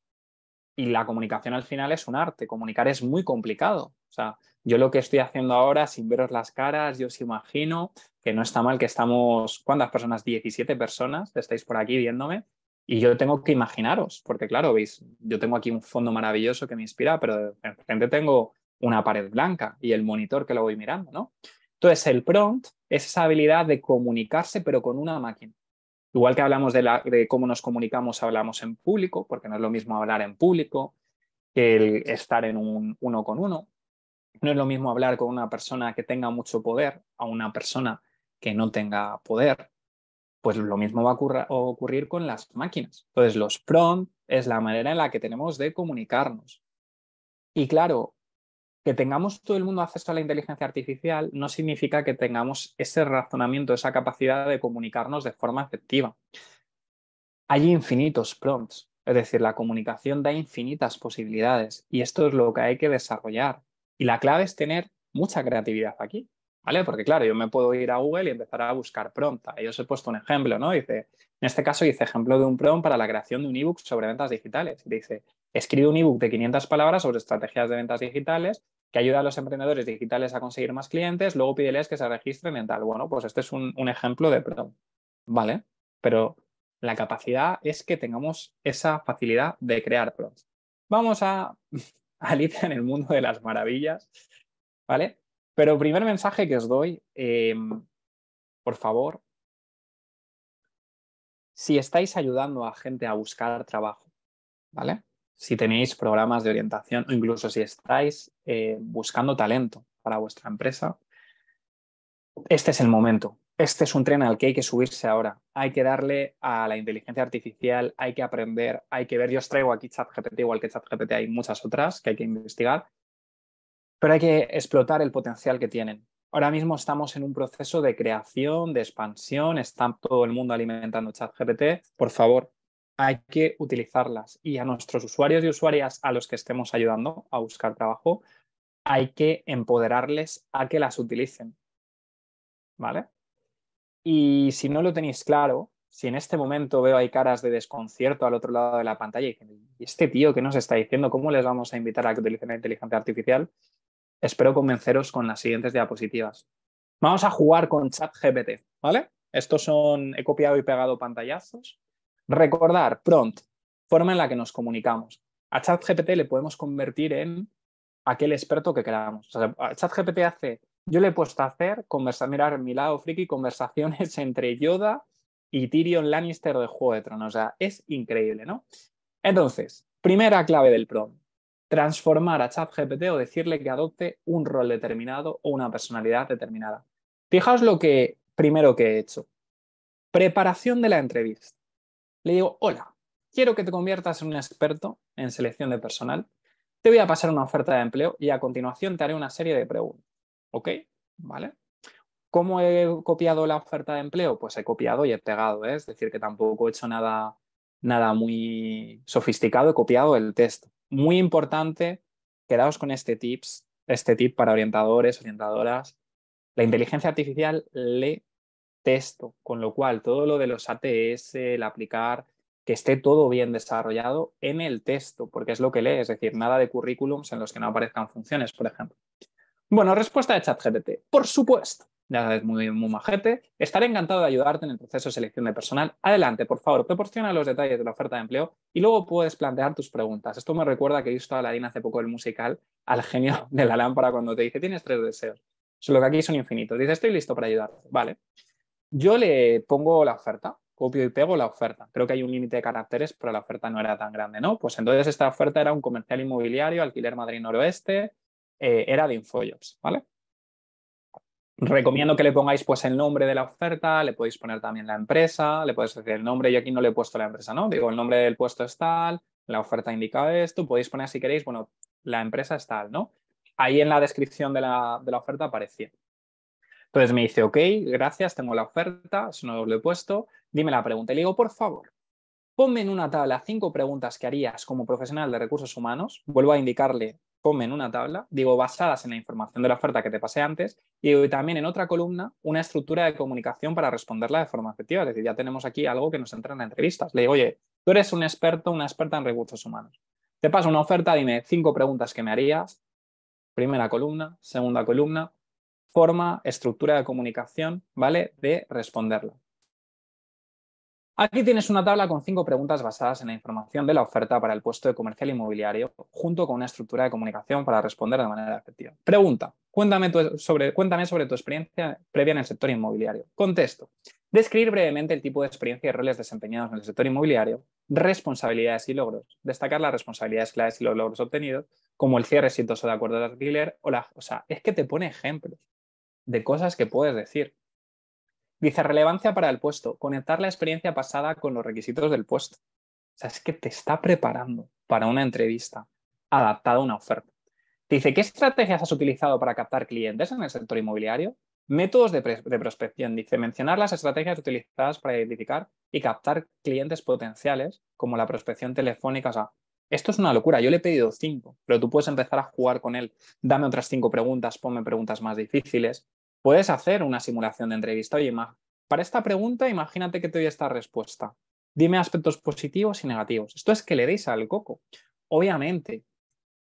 Y la comunicación al final es un arte, comunicar es muy complicado. O sea, yo lo que estoy haciendo ahora, sin veros las caras, yo os imagino que no está mal que estamos, ¿cuántas personas? 17 personas, estáis por aquí viéndome. Y yo tengo que imaginaros, porque claro, veis, yo tengo aquí un fondo maravilloso que me inspira, pero de repente tengo una pared blanca y el monitor que lo voy mirando, ¿no? Entonces, el prompt es esa habilidad de comunicarse, pero con una máquina. Igual que hablamos de, la, de cómo nos comunicamos, hablamos en público, porque no es lo mismo hablar en público que el estar en un uno con uno. No es lo mismo hablar con una persona que tenga mucho poder a una persona que no tenga poder. Pues lo mismo va a ocurrir con las máquinas. Entonces, los prompt es la manera en la que tenemos de comunicarnos. Y claro, que tengamos todo el mundo acceso a la inteligencia artificial no significa que tengamos ese razonamiento, esa capacidad de comunicarnos de forma efectiva. Hay infinitos prompts, es decir, la comunicación da infinitas posibilidades y esto es lo que hay que desarrollar. Y la clave es tener mucha creatividad aquí, ¿vale? Porque claro, yo me puedo ir a Google y empezar a buscar prompts. Yo os he puesto un ejemplo, ¿no? Dice, en este caso hice ejemplo de un prompt para la creación de un ebook sobre ventas digitales. Dice, escribe un ebook de 500 palabras sobre estrategias de ventas digitales que ayuda a los emprendedores digitales a conseguir más clientes, luego pídeles que se registren en tal. Bueno, pues este es un, ejemplo de perdón, ¿vale? Pero la capacidad es que tengamos esa facilidad de crear pros. Vamos a Alicia en el mundo de las maravillas, ¿vale? Pero primer mensaje que os doy, em, por favor, si estáis ayudando a gente a buscar trabajo, ¿vale? si tenéis programas de orientación o incluso si estáis eh, buscando talento para vuestra empresa, este es el momento. Este es un tren al que hay que subirse ahora. Hay que darle a la inteligencia artificial, hay que aprender, hay que ver. Yo os traigo aquí ChatGPT, igual que ChatGPT hay muchas otras que hay que investigar, pero hay que explotar el potencial que tienen. Ahora mismo estamos en un proceso de creación, de expansión, está todo el mundo alimentando ChatGPT. Por favor, hay que utilizarlas y a nuestros usuarios y usuarias a los que estemos ayudando a buscar trabajo, hay que empoderarles a que las utilicen. ¿Vale? Y si no lo tenéis claro, si en este momento veo hay caras de desconcierto al otro lado de la pantalla y este tío que nos está diciendo, ¿cómo les vamos a invitar a que utilicen la inteligencia artificial? Espero convenceros con las siguientes diapositivas. Vamos a jugar con ChatGPT, ¿vale? Estos son, he copiado y pegado pantallazos Recordar, prompt, forma en la que nos comunicamos. A ChatGPT le podemos convertir en aquel experto que queramos. O sea, ChatGPT hace, yo le he puesto a hacer, conversar mirar mi lado friki, conversaciones entre Yoda y Tyrion Lannister de Juego de Tronos. O sea, es increíble, ¿no? Entonces, primera clave del prompt, transformar a ChatGPT o decirle que adopte un rol determinado o una personalidad determinada. Fijaos lo que primero que he hecho. Preparación de la entrevista le digo, hola, quiero que te conviertas en un experto en selección de personal. Te voy a pasar una oferta de empleo y a continuación te haré una serie de preguntas. ¿Ok? ¿Vale? ¿Cómo he copiado la oferta de empleo? Pues he copiado y he pegado, ¿eh? es decir, que tampoco he hecho nada, nada muy sofisticado, he copiado el texto. Muy importante, quedaos con este, tips, este tip para orientadores, orientadoras. La inteligencia artificial le texto, con lo cual todo lo de los ATS, el aplicar, que esté todo bien desarrollado en el texto, porque es lo que lee, es decir, nada de currículums en los que no aparezcan funciones, por ejemplo. Bueno, respuesta de ChatGPT. Por supuesto, ya es muy, muy majete, estaré encantado de ayudarte en el proceso de selección de personal. Adelante, por favor, proporciona los detalles de la oferta de empleo y luego puedes plantear tus preguntas. Esto me recuerda que he visto a Aladín hace poco el musical, al genio de la lámpara, cuando te dice, tienes tres deseos. Solo que aquí son infinitos. Dice, estoy listo para ayudarte. Vale. Yo le pongo la oferta, copio y pego la oferta. Creo que hay un límite de caracteres, pero la oferta no era tan grande, ¿no? Pues entonces esta oferta era un comercial inmobiliario, alquiler Madrid Noroeste, eh, era de Infojobs, ¿vale? Recomiendo que le pongáis pues el nombre de la oferta, le podéis poner también la empresa, le podéis decir el nombre, yo aquí no le he puesto la empresa, ¿no? Digo, el nombre del puesto es tal, la oferta indica esto, podéis poner si queréis, bueno, la empresa es tal, ¿no? Ahí en la descripción de la, de la oferta aparecía. Entonces me dice, ok, gracias, tengo la oferta, si no lo he puesto, dime la pregunta. Y le digo, por favor, ponme en una tabla cinco preguntas que harías como profesional de recursos humanos, vuelvo a indicarle, ponme en una tabla, digo, basadas en la información de la oferta que te pasé antes, y también en otra columna, una estructura de comunicación para responderla de forma efectiva. Es decir, ya tenemos aquí algo que nos entra en entrevistas. Le digo, oye, tú eres un experto, una experta en recursos humanos. Te paso una oferta, dime cinco preguntas que me harías. Primera columna, segunda columna, forma, estructura de comunicación, ¿vale? De responderla. Aquí tienes una tabla con cinco preguntas basadas en la información de la oferta para el puesto de comercial inmobiliario, junto con una estructura de comunicación para responder de manera efectiva. Pregunta, cuéntame, sobre, cuéntame sobre tu experiencia previa en el sector inmobiliario. Contesto, describir brevemente el tipo de experiencia y roles desempeñados en el sector inmobiliario, responsabilidades y logros, destacar las responsabilidades claves y los logros obtenidos, como el cierre exitoso de acuerdo de alquiler, o, la, o sea, es que te pone ejemplos de cosas que puedes decir. Dice relevancia para el puesto, conectar la experiencia pasada con los requisitos del puesto. O sea, es que te está preparando para una entrevista adaptada a una oferta. Dice, ¿qué estrategias has utilizado para captar clientes en el sector inmobiliario? Métodos de, prospección. Dice, mencionar las estrategias utilizadas para identificar y captar clientes potenciales, como la prospección telefónica. O sea, esto es una locura. Yo le he pedido cinco, pero tú puedes empezar a jugar con él. Dame otras cinco preguntas, ponme preguntas más difíciles. Puedes hacer una simulación de entrevista. Oye, para esta pregunta, imagínate que te doy esta respuesta. Dime aspectos positivos y negativos. Esto es que le deis al coco. Obviamente,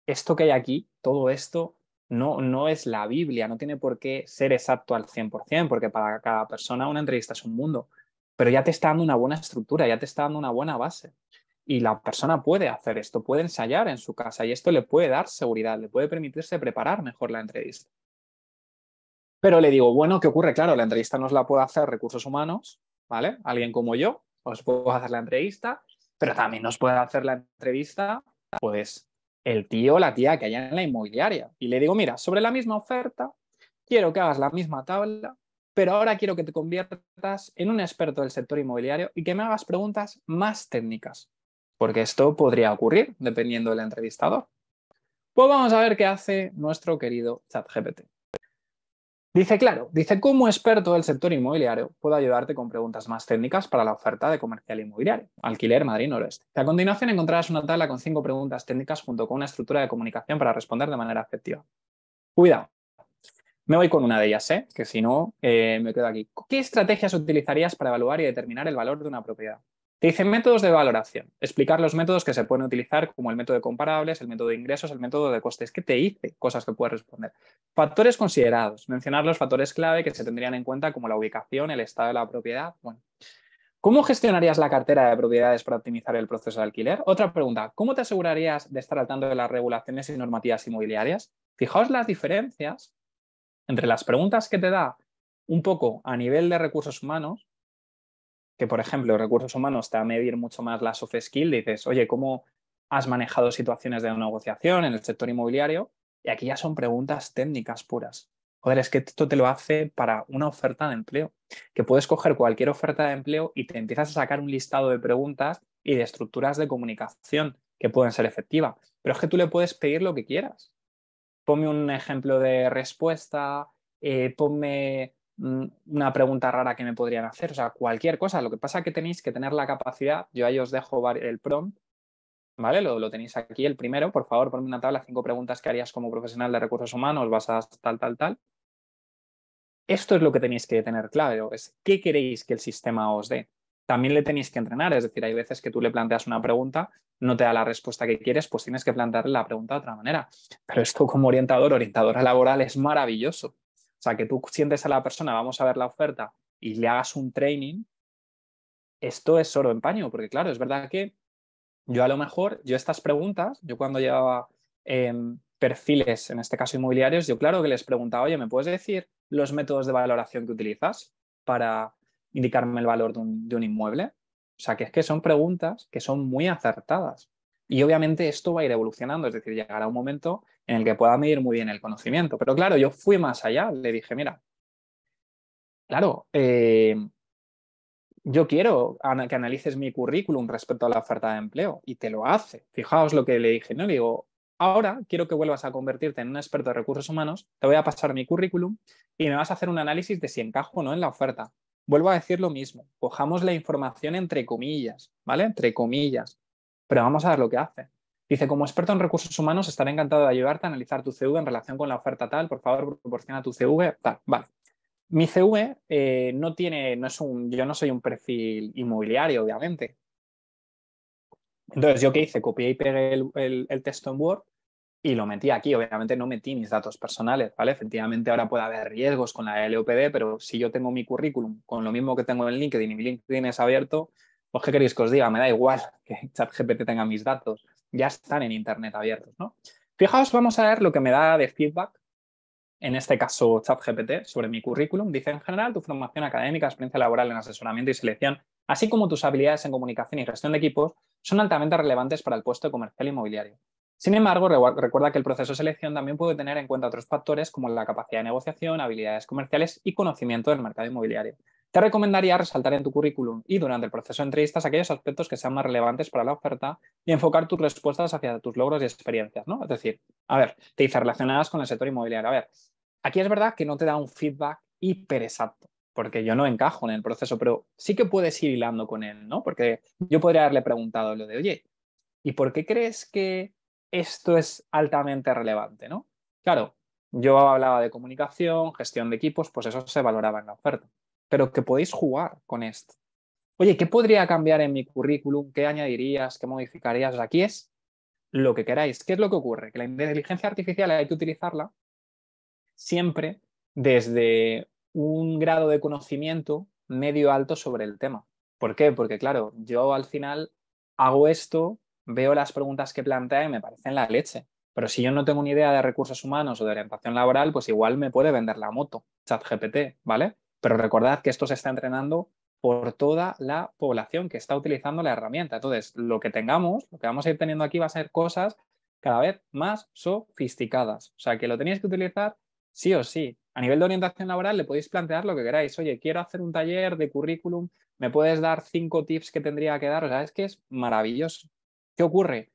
esto que hay aquí, todo esto, no, no es la Biblia, no tiene por qué ser exacto al 100%, porque para cada persona una entrevista es un mundo, pero ya te está dando una buena estructura, ya te está dando una buena base. Y la persona puede hacer esto, puede ensayar en su casa y esto le puede dar seguridad, le puede permitirse preparar mejor la entrevista. Pero le digo, bueno, ¿qué ocurre? Claro, la entrevista nos la puede hacer recursos humanos, ¿vale? Alguien como yo, os puedo hacer la entrevista, pero también nos puede hacer la entrevista, pues, el tío o la tía que haya en la inmobiliaria. Y le digo, mira, sobre la misma oferta, quiero que hagas la misma tabla, pero ahora quiero que te conviertas en un experto del sector inmobiliario y que me hagas preguntas más técnicas, porque esto podría ocurrir dependiendo del entrevistador. Pues vamos a ver qué hace nuestro querido ChatGPT. Dice, claro, dice, como experto del sector inmobiliario, puedo ayudarte con preguntas más técnicas para la oferta de comercial inmobiliario, alquiler Madrid Noroeste. A continuación encontrarás una tabla con cinco preguntas técnicas junto con una estructura de comunicación para responder de manera efectiva. Cuidado, me voy con una de ellas, ¿eh? que si no, eh, me quedo aquí. ¿Qué estrategias utilizarías para evaluar y determinar el valor de una propiedad? Te dicen métodos de valoración, explicar los métodos que se pueden utilizar, como el método de comparables, el método de ingresos, el método de costes, ¿Qué te dice cosas que puedes responder. Factores considerados, mencionar los factores clave que se tendrían en cuenta, como la ubicación, el estado de la propiedad. Bueno, ¿cómo gestionarías la cartera de propiedades para optimizar el proceso de alquiler? Otra pregunta, ¿cómo te asegurarías de estar al tanto de las regulaciones y normativas inmobiliarias? Fijaos las diferencias entre las preguntas que te da un poco a nivel de recursos humanos que, por ejemplo, recursos humanos te va a medir mucho más la soft skill, dices, oye, ¿cómo has manejado situaciones de negociación en el sector inmobiliario? Y aquí ya son preguntas técnicas puras. Joder, es que esto te lo hace para una oferta de empleo, que puedes coger cualquier oferta de empleo y te empiezas a sacar un listado de preguntas y de estructuras de comunicación que pueden ser efectivas. Pero es que tú le puedes pedir lo que quieras. Ponme un ejemplo de respuesta, eh, ponme Mm, una pregunta rara que me podrían hacer, o sea, cualquier cosa. Lo que pasa es que tenéis que tener la capacidad, yo ahí os dejo el prompt, ¿vale? Lo, tenéis aquí, el primero, por favor, ponme una tabla, cinco preguntas que harías como profesional de recursos humanos vas basadas tal, tal, tal. Esto es lo que tenéis que tener claro, es qué queréis que el sistema os dé. También le tenéis que entrenar, es decir, hay veces que tú le planteas una pregunta, no te da la respuesta que quieres, pues tienes que plantear la pregunta de otra manera. Pero esto como orientador, orientadora laboral, es maravilloso. O sea, que tú sientes a la persona, vamos a ver la oferta y le hagas un training, esto es oro en paño, porque claro, es verdad que yo a lo mejor, yo estas preguntas, yo cuando llevaba em, perfiles, en este caso inmobiliarios, yo claro que les preguntaba, oye, ¿me puedes decir los métodos de valoración que utilizas para indicarme el valor de un, de un inmueble? O sea, que es que son preguntas que son muy acertadas. Y obviamente esto va a ir evolucionando, es decir, llegará un momento en el que pueda medir muy bien el conocimiento. Pero claro, yo fui más allá, le dije, mira, claro, eh, yo quiero que analices mi currículum respecto a la oferta de empleo y te lo hace. Fijaos lo que le dije, ¿no? Le digo, ahora quiero que vuelvas a convertirte en un experto de recursos humanos, te voy a pasar mi currículum y me vas a hacer un análisis de si encajo o no en la oferta. Vuelvo a decir lo mismo, cojamos la información entre comillas, ¿vale? Entre comillas pero vamos a ver lo que hace. Dice, como experto en recursos humanos, estaré encantado de ayudarte a analizar tu CV en relación con la oferta tal, por favor, proporciona tu CV, vale. Mi CV eh, no tiene, no es un, yo no soy un perfil inmobiliario, obviamente. Entonces, ¿yo qué hice? Copié y pegué el, texto en Word y lo metí aquí. Obviamente no metí mis datos personales, ¿vale? Efectivamente ahora puede haber riesgos con la LOPD, pero si yo tengo mi currículum con lo mismo que tengo en LinkedIn y mi LinkedIn es abierto, pues qué queréis que os diga, me da igual que ChatGPT tenga mis datos, ya están en Internet abiertos, ¿no? Fijaos, vamos a ver lo que me da de feedback, en este caso ChatGPT, sobre mi currículum. Dice, en general, tu formación académica, experiencia laboral en asesoramiento y selección, así como tus habilidades en comunicación y gestión de equipos, son altamente relevantes para el puesto comercial inmobiliario. Sin embargo, recuerda que el proceso de selección también puede tener en cuenta otros factores como la capacidad de negociación, habilidades comerciales y conocimiento del mercado inmobiliario. Te recomendaría resaltar en tu currículum y durante el proceso de entrevistas aquellos aspectos que sean más relevantes para la oferta y enfocar tus respuestas hacia tus logros y experiencias, ¿no? Es decir, a ver, te dice relacionadas con el sector inmobiliario. A ver, aquí es verdad que no te da un feedback hiper exacto, porque yo no encajo en el proceso, pero sí que puedes ir hilando con él, ¿no? Porque yo podría haberle preguntado lo de, oye, ¿y por qué crees que esto es altamente relevante, ¿no? Claro, yo hablaba de comunicación, gestión de equipos, pues eso se valoraba en la oferta pero que podéis jugar con esto. Oye, ¿qué podría cambiar en mi currículum? ¿Qué añadirías? ¿Qué modificarías? Aquí es lo que queráis. ¿Qué es lo que ocurre? Que la inteligencia artificial hay que utilizarla siempre desde un grado de conocimiento medio alto sobre el tema. ¿Por qué? Porque claro, yo al final hago esto, veo las preguntas que plantea y me parecen la leche. Pero si yo no tengo ni idea de recursos humanos o de orientación laboral, pues igual me puede vender la moto, ChatGPT, ¿vale? Pero recordad que esto se está entrenando por toda la población que está utilizando la herramienta. Entonces, lo que tengamos, lo que vamos a ir teniendo aquí va a ser cosas cada vez más sofisticadas. O sea, que lo tenéis que utilizar sí o sí. A nivel de orientación laboral le podéis plantear lo que queráis. Oye, quiero hacer un taller de currículum, ¿me puedes dar cinco tips que tendría que dar? O sea, es que es maravilloso. ¿Qué ocurre?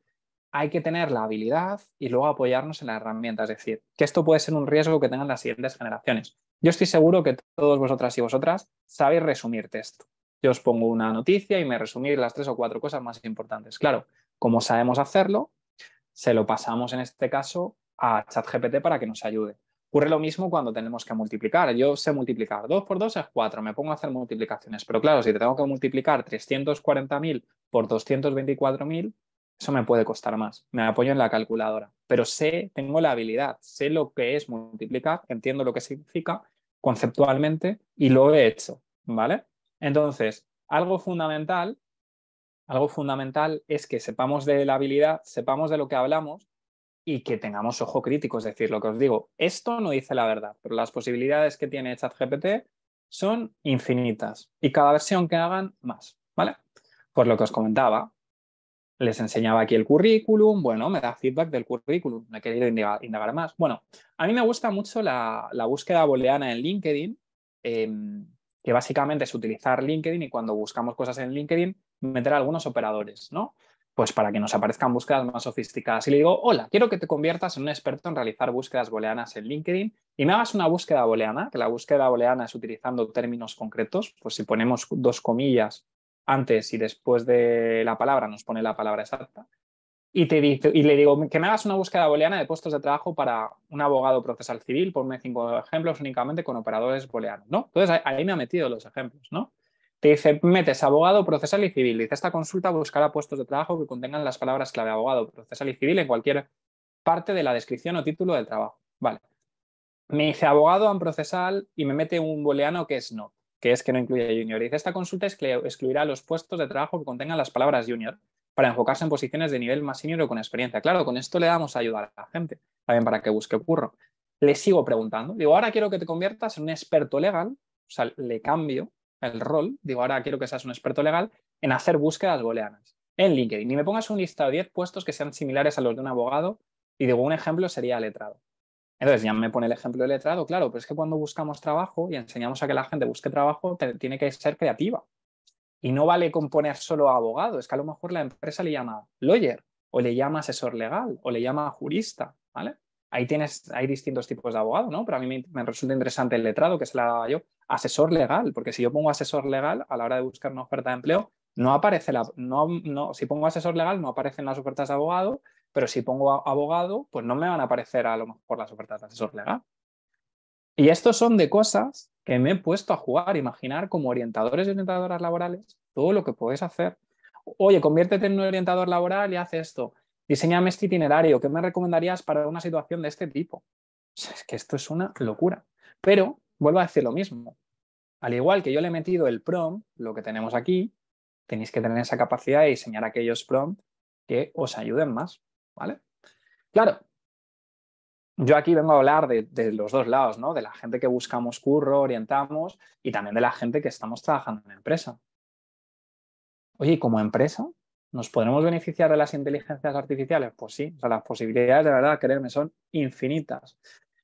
hay que tener la habilidad y luego apoyarnos en la herramienta. Es decir, que esto puede ser un riesgo que tengan las siguientes generaciones. Yo estoy seguro que todos vosotras y vosotras sabéis resumir texto. Yo os pongo una noticia y me resumís las tres o cuatro cosas más importantes. Claro, como sabemos hacerlo, se lo pasamos en este caso a ChatGPT para que nos ayude. Ocurre lo mismo cuando tenemos que multiplicar. Yo sé multiplicar 2 por 2 es 4, me pongo a hacer multiplicaciones. Pero claro, si te tengo que multiplicar 340.000 por 224.000, eso me puede costar más. Me apoyo en la calculadora, pero sé, tengo la habilidad, sé lo que es multiplicar, entiendo lo que significa conceptualmente y lo he hecho, ¿vale? Entonces, algo fundamental, algo fundamental es que sepamos de la habilidad, sepamos de lo que hablamos y que tengamos ojo crítico, es decir, lo que os digo, esto no dice la verdad, pero las posibilidades que tiene ChatGPT son infinitas y cada versión que hagan más, ¿vale? Por lo que os comentaba, les enseñaba aquí el currículum, bueno, me da feedback del currículum, me ha querido indagar, más. Bueno, a mí me gusta mucho la, búsqueda booleana en LinkedIn, em, que básicamente es utilizar LinkedIn y cuando buscamos cosas en LinkedIn, meter algunos operadores, ¿no? Pues para que nos aparezcan búsquedas más sofisticadas. Y le digo, hola, quiero que te conviertas en un experto en realizar búsquedas booleanas en LinkedIn y me hagas una búsqueda booleana, que la búsqueda booleana es utilizando términos concretos, pues si ponemos dos comillas antes y después de la palabra, nos pone la palabra exacta, y, te dice, y le digo que me hagas una búsqueda booleana de puestos de trabajo para un abogado procesal civil, ponme cinco ejemplos únicamente con operadores booleanos, ¿no? Entonces ahí me ha metido los ejemplos, ¿no? Te dice, metes abogado procesal y civil, dice, esta consulta buscará puestos de trabajo que contengan las palabras clave abogado procesal y civil en cualquier parte de la descripción o título del trabajo, ¿vale? Me dice abogado en procesal y me mete un booleano que es no que es que no incluye junior. Dice, esta consulta excluirá los puestos de trabajo que contengan las palabras junior para enfocarse en posiciones de nivel más senior o con experiencia. Claro, con esto le damos ayuda a la gente, también para que busque curro. Le sigo preguntando, digo, ahora quiero que te conviertas en un experto legal, o sea, le cambio el rol, digo, ahora quiero que seas un experto legal en hacer búsquedas booleanas en LinkedIn y me pongas un listado de 10 puestos que sean similares a los de un abogado y digo, un ejemplo sería letrado. Entonces ya me pone el ejemplo del letrado, claro, pero es que cuando buscamos trabajo y enseñamos a que la gente busque trabajo, tiene que ser creativa. Y no vale con poner solo abogado, es que a lo mejor la empresa le llama lawyer, o le llama asesor legal, o le llama jurista, ¿vale? Ahí tienes, hay distintos tipos de abogado, ¿no? Pero a mí me, resulta interesante el letrado, que se la daba yo, asesor legal, porque si yo pongo asesor legal a la hora de buscar una oferta de empleo, no aparece la, no, no, si pongo asesor legal, no aparecen las ofertas de abogado, pero si pongo abogado, pues no me van a aparecer a lo mejor las ofertas de asesor legal. Y estos son de cosas que me he puesto a jugar, imaginar como orientadores y orientadoras laborales todo lo que podéis hacer. Oye, conviértete en un orientador laboral y haz esto. Diseñame este itinerario. ¿Qué me recomendarías para una situación de este tipo? es que esto es una locura. Pero vuelvo a decir lo mismo. Al igual que yo le he metido el prompt, lo que tenemos aquí, tenéis que tener esa capacidad de diseñar aquellos prom que os ayuden más. ¿vale? Claro, yo aquí vengo a hablar de, los dos lados, ¿no? De la gente que buscamos curro, orientamos y también de la gente que estamos trabajando en la empresa. Oye, como empresa nos podremos beneficiar de las inteligencias artificiales? Pues sí, las posibilidades de verdad, creerme, son infinitas.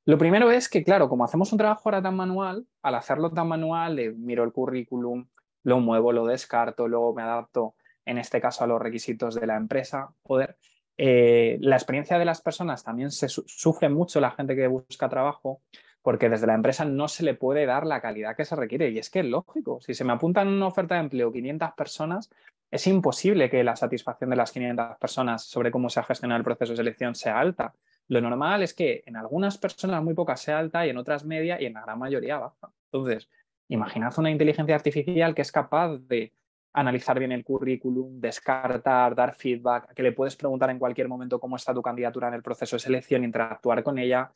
Lo primero es que, claro, como hacemos un trabajo ahora tan manual, al hacerlo tan manual, le miro el currículum, lo muevo, lo descarto, luego me adapto, en este caso, a los requisitos de la empresa, poder eh, la experiencia de las personas también se sufre mucho la gente que busca trabajo porque desde la empresa no se le puede dar la calidad que se requiere. Y es que es lógico, si se me apuntan una oferta de empleo 500 personas, es imposible que la satisfacción de las 500 personas sobre cómo se ha gestionado el proceso de selección sea alta. Lo normal es que en algunas personas muy pocas sea alta y en otras media y en la gran mayoría baja. Entonces, imaginad una inteligencia artificial que es capaz de analizar bien el currículum, descartar, dar feedback, que le puedes preguntar en cualquier momento cómo está tu candidatura en el proceso de selección, interactuar con ella.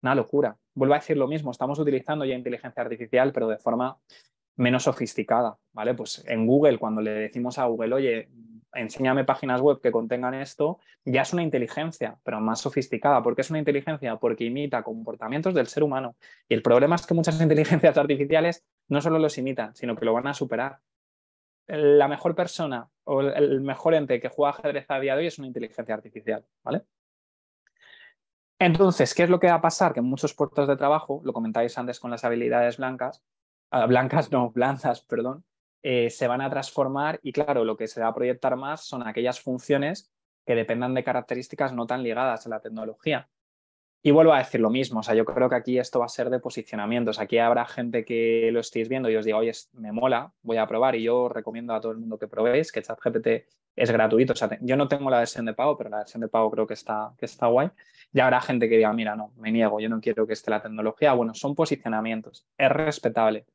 Una locura. Vuelvo a decir lo mismo, estamos utilizando ya inteligencia artificial, pero de forma menos sofisticada, ¿vale? Pues en Google, cuando le decimos a Google, oye, enséñame páginas web que contengan esto, ya es una inteligencia, pero más sofisticada. ¿Por qué es una inteligencia? Porque imita comportamientos del ser humano. Y el problema es que muchas inteligencias artificiales no solo los imitan, sino que lo van a superar la mejor persona o el mejor ente que juega ajedrez a día de hoy es una inteligencia artificial, ¿vale? Entonces, ¿qué es lo que va a pasar? Que en muchos puestos de trabajo, lo comentáis antes con las habilidades blancas, ah, blancas no, blancas, perdón, eh, se van a transformar y claro, lo que se va a proyectar más son aquellas funciones que dependan de características no tan ligadas a la tecnología. Y vuelvo a decir lo mismo, o sea, yo creo que aquí esto va a ser de posicionamientos. Aquí habrá gente que lo estéis viendo y os diga, oye, me mola, voy a probar. Y yo recomiendo a todo el mundo que probéis, que ChatGPT es gratuito. O sea, yo no tengo la versión de pago, pero la versión de pago creo que está, que está guay. Y habrá gente que diga, mira, no, me niego, yo no quiero que esté la tecnología. Bueno, son posicionamientos, es respetable.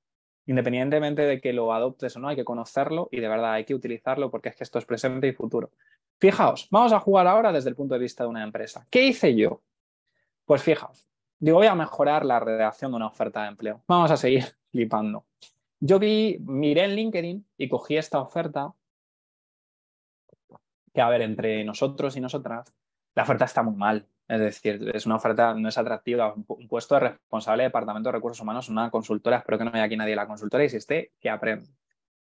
Independientemente de que lo adoptes o no, hay que conocerlo y de verdad hay que utilizarlo porque es que esto es presente y futuro. Fijaos, vamos a jugar ahora desde el punto de vista de una empresa. ¿Qué hice yo? Pues fijaos, digo, voy a mejorar la redacción de una oferta de empleo. Vamos a seguir flipando. Yo vi, miré en LinkedIn y cogí esta oferta, que a ver, entre nosotros y nosotras, la oferta está muy mal. Es decir, es una oferta, no es atractiva. Un puesto de responsable de Departamento de Recursos Humanos, una consultora, espero que no haya aquí nadie la consultora, y si esté, que aprenda.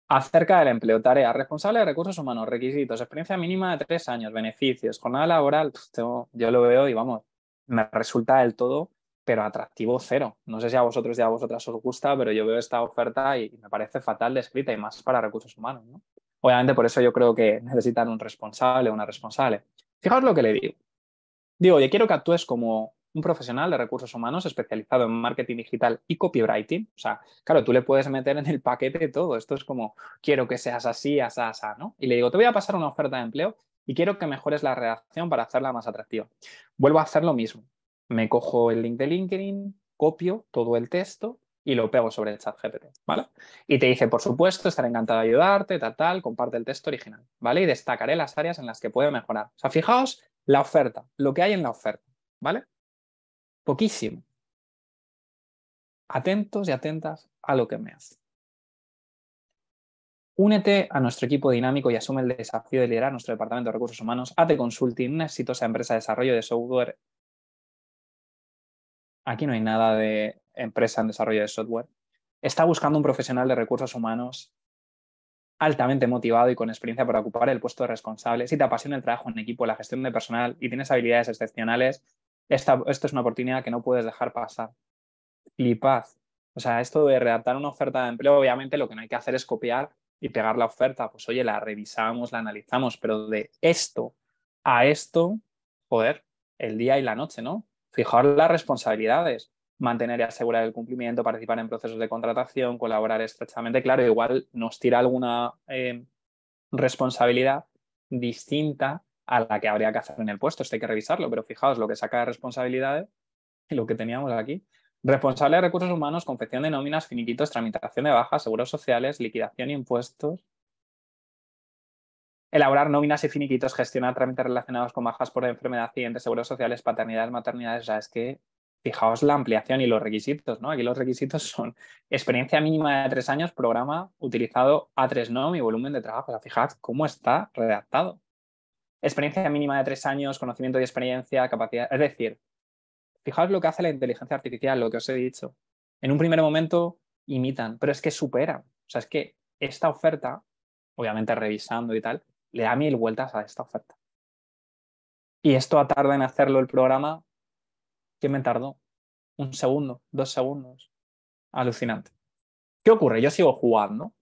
Acerca del empleo, tarea, responsable de recursos humanos, requisitos, experiencia mínima de tres años, beneficios, jornada laboral, yo lo veo y vamos, me resulta del todo, pero atractivo cero. No sé si a vosotros y a vosotras os gusta, pero yo veo esta oferta y, me parece fatal de escrita y más para recursos humanos. ¿no? Obviamente por eso yo creo que necesitan un responsable, una responsable. Fijaos lo que le digo. Digo, yo quiero que actúes como un profesional de recursos humanos especializado en marketing digital y copywriting. O sea, claro, tú le puedes meter en el paquete todo. Esto es como, quiero que seas así, asa, asa, ¿no? Y le digo, te voy a pasar una oferta de empleo y quiero que mejores la redacción para hacerla más atractiva. Vuelvo a hacer lo mismo. Me cojo el link de LinkedIn, copio todo el texto y lo pego sobre el chat GPT, ¿vale? Y te dice, por supuesto, estaré encantado de ayudarte, tal, tal, comparte el texto original, ¿vale? Y destacaré las áreas en las que puedo mejorar. O sea, fijaos la oferta, lo que hay en la oferta, ¿vale? Poquísimo. Atentos y atentas a lo que me hace. Únete a nuestro equipo dinámico y asume el desafío de liderar nuestro departamento de recursos humanos, AT Consulting, una exitosa empresa de desarrollo de software. Aquí no hay nada de empresa en desarrollo de software. Está buscando un profesional de recursos humanos altamente motivado y con experiencia para ocupar el puesto de responsable. Si te apasiona el trabajo en equipo, la gestión de personal y tienes habilidades excepcionales, esta, es una oportunidad que no puedes dejar pasar. paz. O sea, esto de redactar una oferta de empleo, obviamente lo que no hay que hacer es copiar y pegar la oferta, pues oye, la revisamos, la analizamos, pero de esto a esto, joder, el día y la noche, ¿no? Fijar las responsabilidades, mantener y asegurar el cumplimiento, participar en procesos de contratación, colaborar estrechamente. Claro, igual nos tira alguna eh, responsabilidad distinta a la que habría que hacer en el puesto. Esto hay que revisarlo, pero fijaos lo que saca de responsabilidades lo que teníamos aquí. Responsable de recursos humanos, confección de nóminas, finiquitos, tramitación de bajas, seguros sociales, liquidación, impuestos. Elaborar nóminas y finiquitos, gestionar trámites relacionados con bajas por enfermedad, accidentes, seguros sociales, paternidades, maternidades. ya es que fijaos la ampliación y los requisitos, ¿no? Aquí los requisitos son experiencia mínima de tres años, programa utilizado a tres, nom y volumen de trabajo. O sea, fijad cómo está redactado. Experiencia mínima de tres años, conocimiento y experiencia, capacidad. Es decir, Fijaos lo que hace la inteligencia artificial, lo que os he dicho. En un primer momento imitan, pero es que superan. O sea, es que esta oferta, obviamente revisando y tal, le da mil vueltas a esta oferta. Y esto tarda en hacerlo el programa, ¿qué me tardó? Un segundo, dos segundos. Alucinante. ¿Qué ocurre? Yo sigo jugando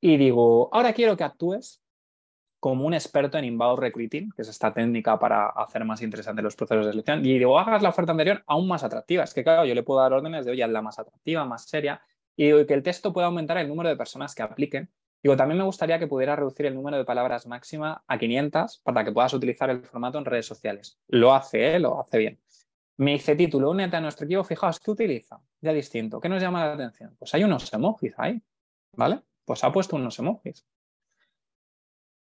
y digo, ahora quiero que actúes como un experto en inbound recruiting, que es esta técnica para hacer más interesantes los procesos de selección, y digo, hagas la oferta anterior aún más atractiva. Es que, claro, yo le puedo dar órdenes de, oye, la más atractiva, más seria, y digo, que el texto pueda aumentar el número de personas que apliquen. Digo, también me gustaría que pudiera reducir el número de palabras máxima a 500 para que puedas utilizar el formato en redes sociales. Lo hace, ¿eh? lo hace bien. Me dice título, únete a nuestro equipo, fijaos, ¿qué utiliza? Ya distinto. ¿Qué nos llama la atención? Pues hay unos emojis ahí, ¿vale? Pues ha puesto unos emojis.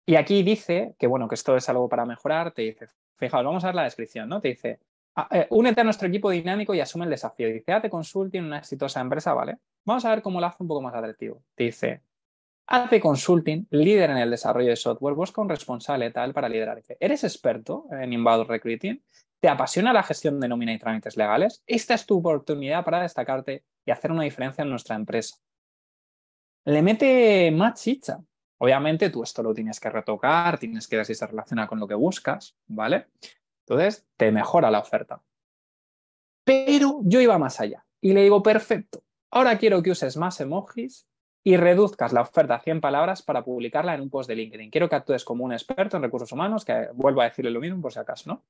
Y aquí dice que, bueno, que esto es algo para mejorar, te dice, fijaos, vamos a ver la descripción, ¿no? Te dice, ah, eh, únete a nuestro equipo dinámico y asume el desafío. Dice, hazte consulting una exitosa empresa, ¿vale? Vamos a ver cómo lo hace un poco más atractivo. Te Dice, hazte consulting, líder en el desarrollo de software, busca un responsable tal para liderar. ¿eres experto en inbound recruiting? ¿Te apasiona la gestión de nómina y trámites legales? Esta es tu oportunidad para destacarte y hacer una diferencia en nuestra empresa. Le mete más chicha, Obviamente tú esto lo tienes que retocar, tienes que ver si se relaciona con lo que buscas, ¿vale? Entonces te mejora la oferta. Pero yo iba más allá y le digo, perfecto, ahora quiero que uses más emojis y reduzcas la oferta a 100 palabras para publicarla en un post de LinkedIn. Quiero que actúes como un experto en recursos humanos, que vuelvo a decirle lo mismo por si acaso, ¿no?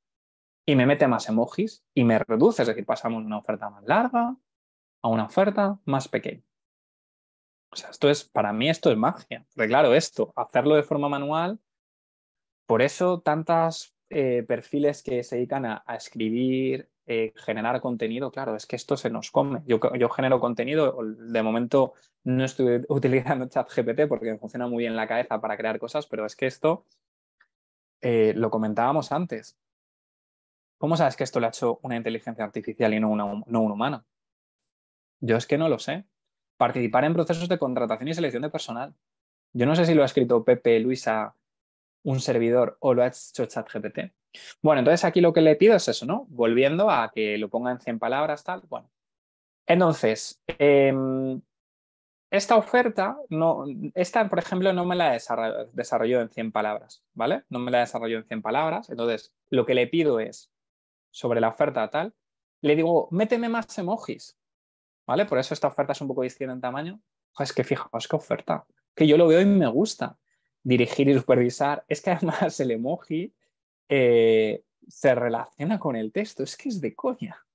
Y me mete más emojis y me reduce, es decir, pasamos una oferta más larga a una oferta más pequeña esto es, para mí esto es magia. claro, esto, hacerlo de forma manual, por eso tantas eh, perfiles que se dedican a, escribir, eh, generar contenido, claro, es que esto se nos come. Yo, genero contenido, de momento no estoy utilizando ChatGPT porque funciona muy bien la cabeza para crear cosas, pero es que esto, eh, lo comentábamos antes. ¿Cómo sabes que esto lo ha hecho una inteligencia artificial y no, una, no un humano? Yo es que no lo sé participar en procesos de contratación y selección de personal. Yo no sé si lo ha escrito Pepe, Luisa, un servidor o lo ha hecho ChatGPT. Bueno, entonces aquí lo que le pido es eso, ¿no? Volviendo a que lo ponga en 100 palabras, tal. Bueno, entonces, em, esta oferta, no, esta, por ejemplo, no me la desarrolló en 100 palabras, ¿vale? No me la desarrolló en 100 palabras. Entonces, lo que le pido es, sobre la oferta tal, le digo, méteme más emojis. ¿vale? Por eso esta oferta es un poco distinta en tamaño. es que fijaos qué oferta, que yo lo veo y me gusta. Dirigir y supervisar. Es que además el emoji eh, se relaciona con el texto, es que es de coña,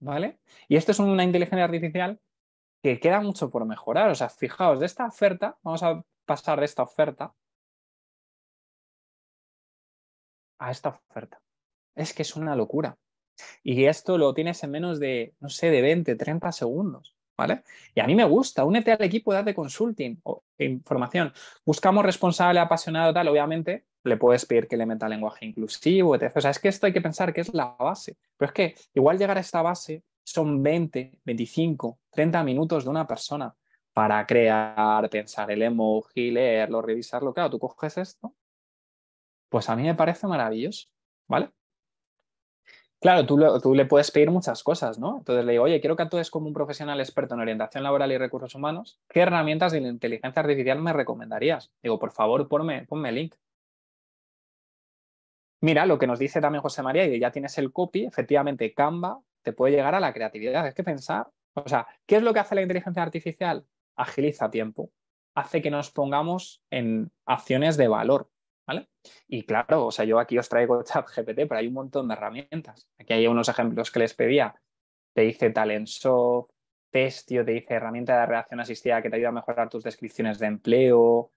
¿vale? Y esto es una inteligencia artificial que queda mucho por mejorar. O sea, fijaos, de esta oferta, vamos a pasar de esta oferta a esta oferta. Es que es una locura. Y esto lo tienes en menos de, no sé, de 20, 30 segundos. ¿Vale? Y a mí me gusta, únete al equipo, date consulting o información. Buscamos responsable, apasionado, tal, obviamente le puedes pedir que le meta lenguaje inclusivo, etc. O sea, es que esto hay que pensar que es la base, pero es que igual llegar a esta base son 20, 25, 30 minutos de una persona para crear, pensar el emoji, leerlo, revisarlo. Claro, tú coges esto, pues a mí me parece maravilloso, ¿vale? Claro, tú, le puedes pedir muchas cosas, ¿no? Entonces le digo, oye, quiero que actúes como un profesional experto en orientación laboral y recursos humanos. ¿Qué herramientas de inteligencia artificial me recomendarías? Digo, por favor, ponme, ponme link. Mira, lo que nos dice también José María, y ya tienes el copy, efectivamente Canva te puede llegar a la creatividad. Es que pensar, o sea, ¿qué es lo que hace la inteligencia artificial? Agiliza tiempo, hace que nos pongamos en acciones de valor, y claro, o sea, yo aquí os traigo GPT, pero hay un montón de herramientas. Aquí hay unos ejemplos que les pedía. Te dice Talentsoft, Testio, te dice herramienta de reacción asistida que te ayuda a mejorar tus descripciones de empleo.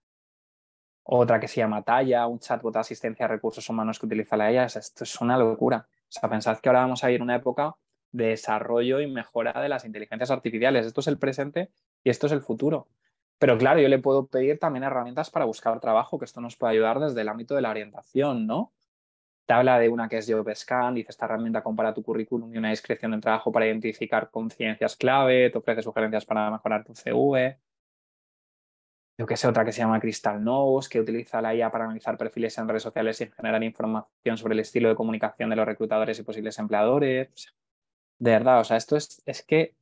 Otra que se llama Talla, un chatbot de asistencia a recursos humanos que utiliza la IA. esto es una locura. O sea, pensad que ahora vamos a ir a una época de desarrollo y mejora de las inteligencias artificiales. Esto es el presente y esto es el futuro. Pero claro, yo le puedo pedir también herramientas para buscar trabajo, que esto nos puede ayudar desde el ámbito de la orientación, ¿no? Te habla de una que es JobScan, dice esta herramienta compara tu currículum y una descripción de trabajo para identificar conciencias clave, te ofrece sugerencias para mejorar tu CV. Yo que sé, otra que se llama Crystal Knows, que utiliza la IA para analizar perfiles en redes sociales y generar información sobre el estilo de comunicación de los reclutadores y posibles empleadores. De verdad, o sea, esto es, es que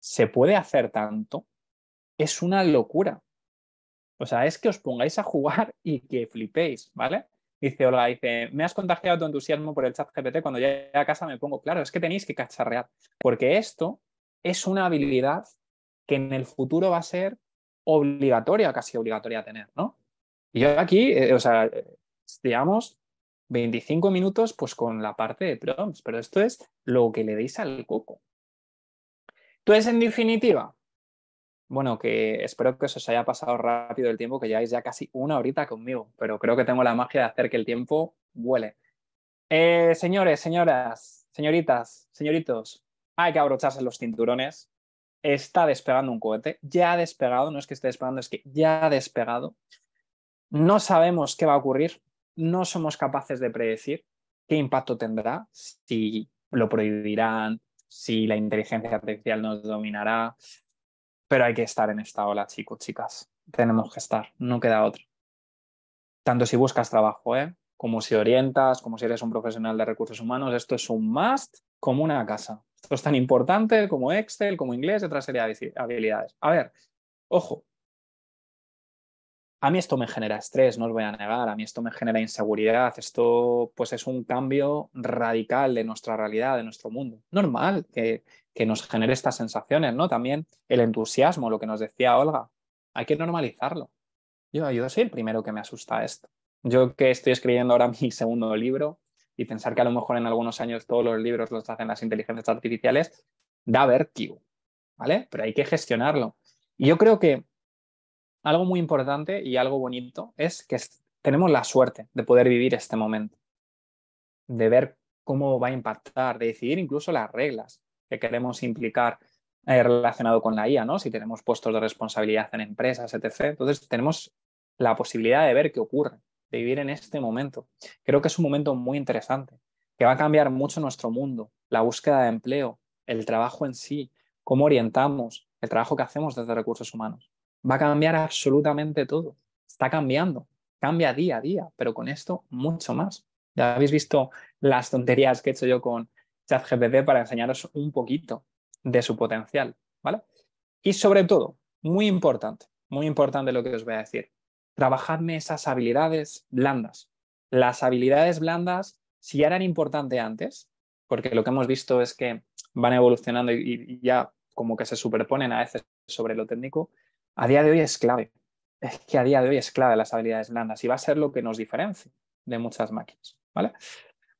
se puede hacer tanto es una locura. O sea, es que os pongáis a jugar y que flipéis, ¿vale? Dice Olga, dice, me has contagiado tu entusiasmo por el chat GPT cuando llegué a casa me pongo, claro, es que tenéis que cacharrear, porque esto es una habilidad que en el futuro va a ser obligatoria, casi obligatoria tener, ¿no? Y yo aquí, eh, o sea, digamos, 25 minutos pues con la parte de prompts, pero esto es lo que le deis al coco. Entonces, en definitiva, bueno, que espero que os haya pasado rápido el tiempo, que lleváis ya casi una horita conmigo, pero creo que tengo la magia de hacer que el tiempo vuele. Eh, señores, señoras, señoritas, señoritos, hay que abrocharse los cinturones. Está despegando un cohete, ya ha despegado, no es que esté despegando, es que ya ha despegado. No sabemos qué va a ocurrir, no somos capaces de predecir qué impacto tendrá, si lo prohibirán, si la inteligencia artificial nos dominará, pero hay que estar en esta ola, chicos, chicas. Tenemos que estar, no queda otra. Tanto si buscas trabajo, ¿eh? como si orientas, como si eres un profesional de recursos humanos, esto es un must como una casa. Esto es tan importante como Excel, como inglés y otra serie de habilidades. A ver, ojo, a mí esto me genera estrés, no os voy a negar, a mí esto me genera inseguridad, esto pues es un cambio radical de nuestra realidad, de nuestro mundo. Normal que que nos genere estas sensaciones, ¿no? También el entusiasmo, lo que nos decía Olga, hay que normalizarlo. Yo, soy el primero que me asusta esto. Yo que estoy escribiendo ahora mi segundo libro y pensar que a lo mejor en algunos años todos los libros los hacen las inteligencias artificiales, da vértigo, ¿vale? Pero hay que gestionarlo. Y yo creo que algo muy importante y algo bonito es que tenemos la suerte de poder vivir este momento, de ver cómo va a impactar, de decidir incluso las reglas que queremos implicar eh, relacionado con la IA, ¿no? Si tenemos puestos de responsabilidad en empresas, etc. Entonces tenemos la posibilidad de ver qué ocurre, de vivir en este momento. Creo que es un momento muy interesante, que va a cambiar mucho nuestro mundo, la búsqueda de empleo, el trabajo en sí, cómo orientamos, el trabajo que hacemos desde recursos humanos. Va a cambiar absolutamente todo. Está cambiando, cambia día a día, pero con esto mucho más. Ya habéis visto las tonterías que he hecho yo con ChatGPT para enseñaros un poquito de su potencial, ¿vale? Y sobre todo, muy importante, muy importante lo que os voy a decir, trabajadme esas habilidades blandas. Las habilidades blandas, si ya eran importantes antes, porque lo que hemos visto es que van evolucionando y, ya como que se superponen a veces sobre lo técnico, a día de hoy es clave. Es que a día de hoy es clave las habilidades blandas y va a ser lo que nos diferencia de muchas máquinas, ¿vale?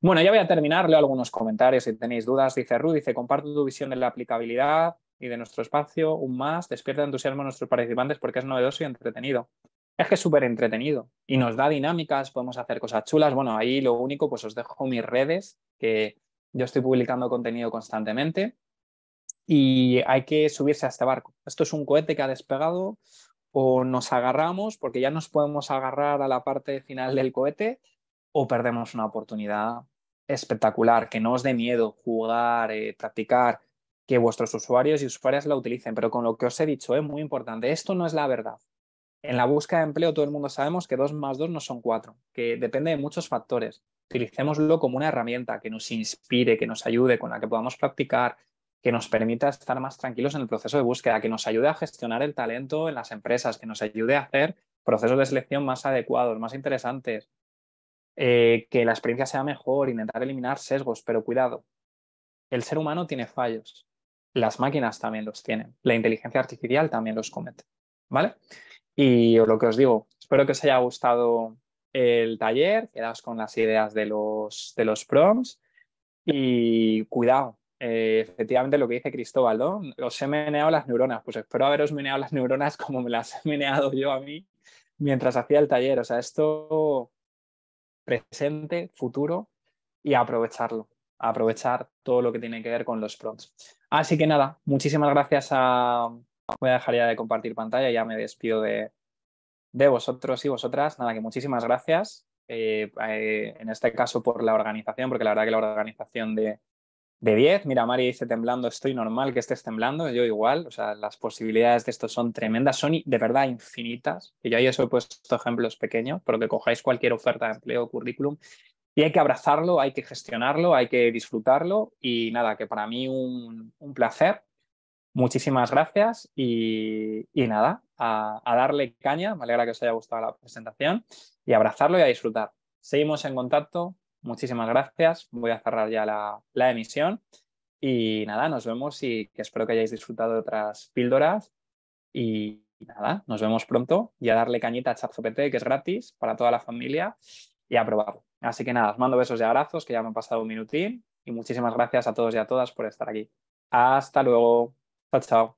Bueno, ya voy a terminar, leo algunos comentarios si tenéis dudas. Dice Ru, dice, comparto tu visión de la aplicabilidad y de nuestro espacio, un más, despierta entusiasmo a nuestros participantes porque es novedoso y entretenido. Es que es súper entretenido y nos da dinámicas, podemos hacer cosas chulas. Bueno, ahí lo único, pues os dejo mis redes, que yo estoy publicando contenido constantemente y hay que subirse a este barco. Esto es un cohete que ha despegado o nos agarramos porque ya nos podemos agarrar a la parte final del cohete o perdemos una oportunidad espectacular, que no os dé miedo jugar, eh, practicar, que vuestros usuarios y usuarias la utilicen. Pero con lo que os he dicho, es eh, muy importante, esto no es la verdad. En la búsqueda de empleo todo el mundo sabemos que 2 más 2 no son 4, que depende de muchos factores. Utilicémoslo como una herramienta que nos inspire, que nos ayude, con la que podamos practicar, que nos permita estar más tranquilos en el proceso de búsqueda, que nos ayude a gestionar el talento en las empresas, que nos ayude a hacer procesos de selección más adecuados, más interesantes, eh, que la experiencia sea mejor, intentar eliminar sesgos, pero cuidado, el ser humano tiene fallos, las máquinas también los tienen, la inteligencia artificial también los comete, ¿vale? Y lo que os digo, espero que os haya gustado el taller, quedaos con las ideas de los, de los prompts y cuidado, eh, efectivamente lo que dice Cristóbal, ¿no? Os he meneado las neuronas, pues espero haberos meneado las neuronas como me las he meneado yo a mí mientras hacía el taller. O sea, esto presente, futuro y aprovecharlo, aprovechar todo lo que tiene que ver con los prompts. Así que nada, muchísimas gracias a... Voy a dejar ya de compartir pantalla, ya me despido de, vosotros y vosotras. Nada, que muchísimas gracias, eh, eh, en este caso por la organización, porque la verdad que la organización de, de 10. Mira, Mari dice temblando, estoy normal que estés temblando, yo igual, o sea, las posibilidades de esto son tremendas, son de verdad infinitas. Y yo ahí os he puesto ejemplos pequeños, pero que cojáis cualquier oferta de empleo o currículum y hay que abrazarlo, hay que gestionarlo, hay que disfrutarlo y nada, que para mí un, placer. Muchísimas gracias y, nada, a, a darle caña, me alegra que os haya gustado la presentación y abrazarlo y a disfrutar. Seguimos en contacto, muchísimas gracias. Voy a cerrar ya la, emisión. Y nada, nos vemos y espero que hayáis disfrutado de otras píldoras. Y nada, nos vemos pronto y a darle cañita a ChatGPT, que es gratis para toda la familia, y a probarlo. Así que nada, os mando besos y abrazos, que ya me han pasado un minutín. Y muchísimas gracias a todos y a todas por estar aquí. Hasta luego. Chao, chao.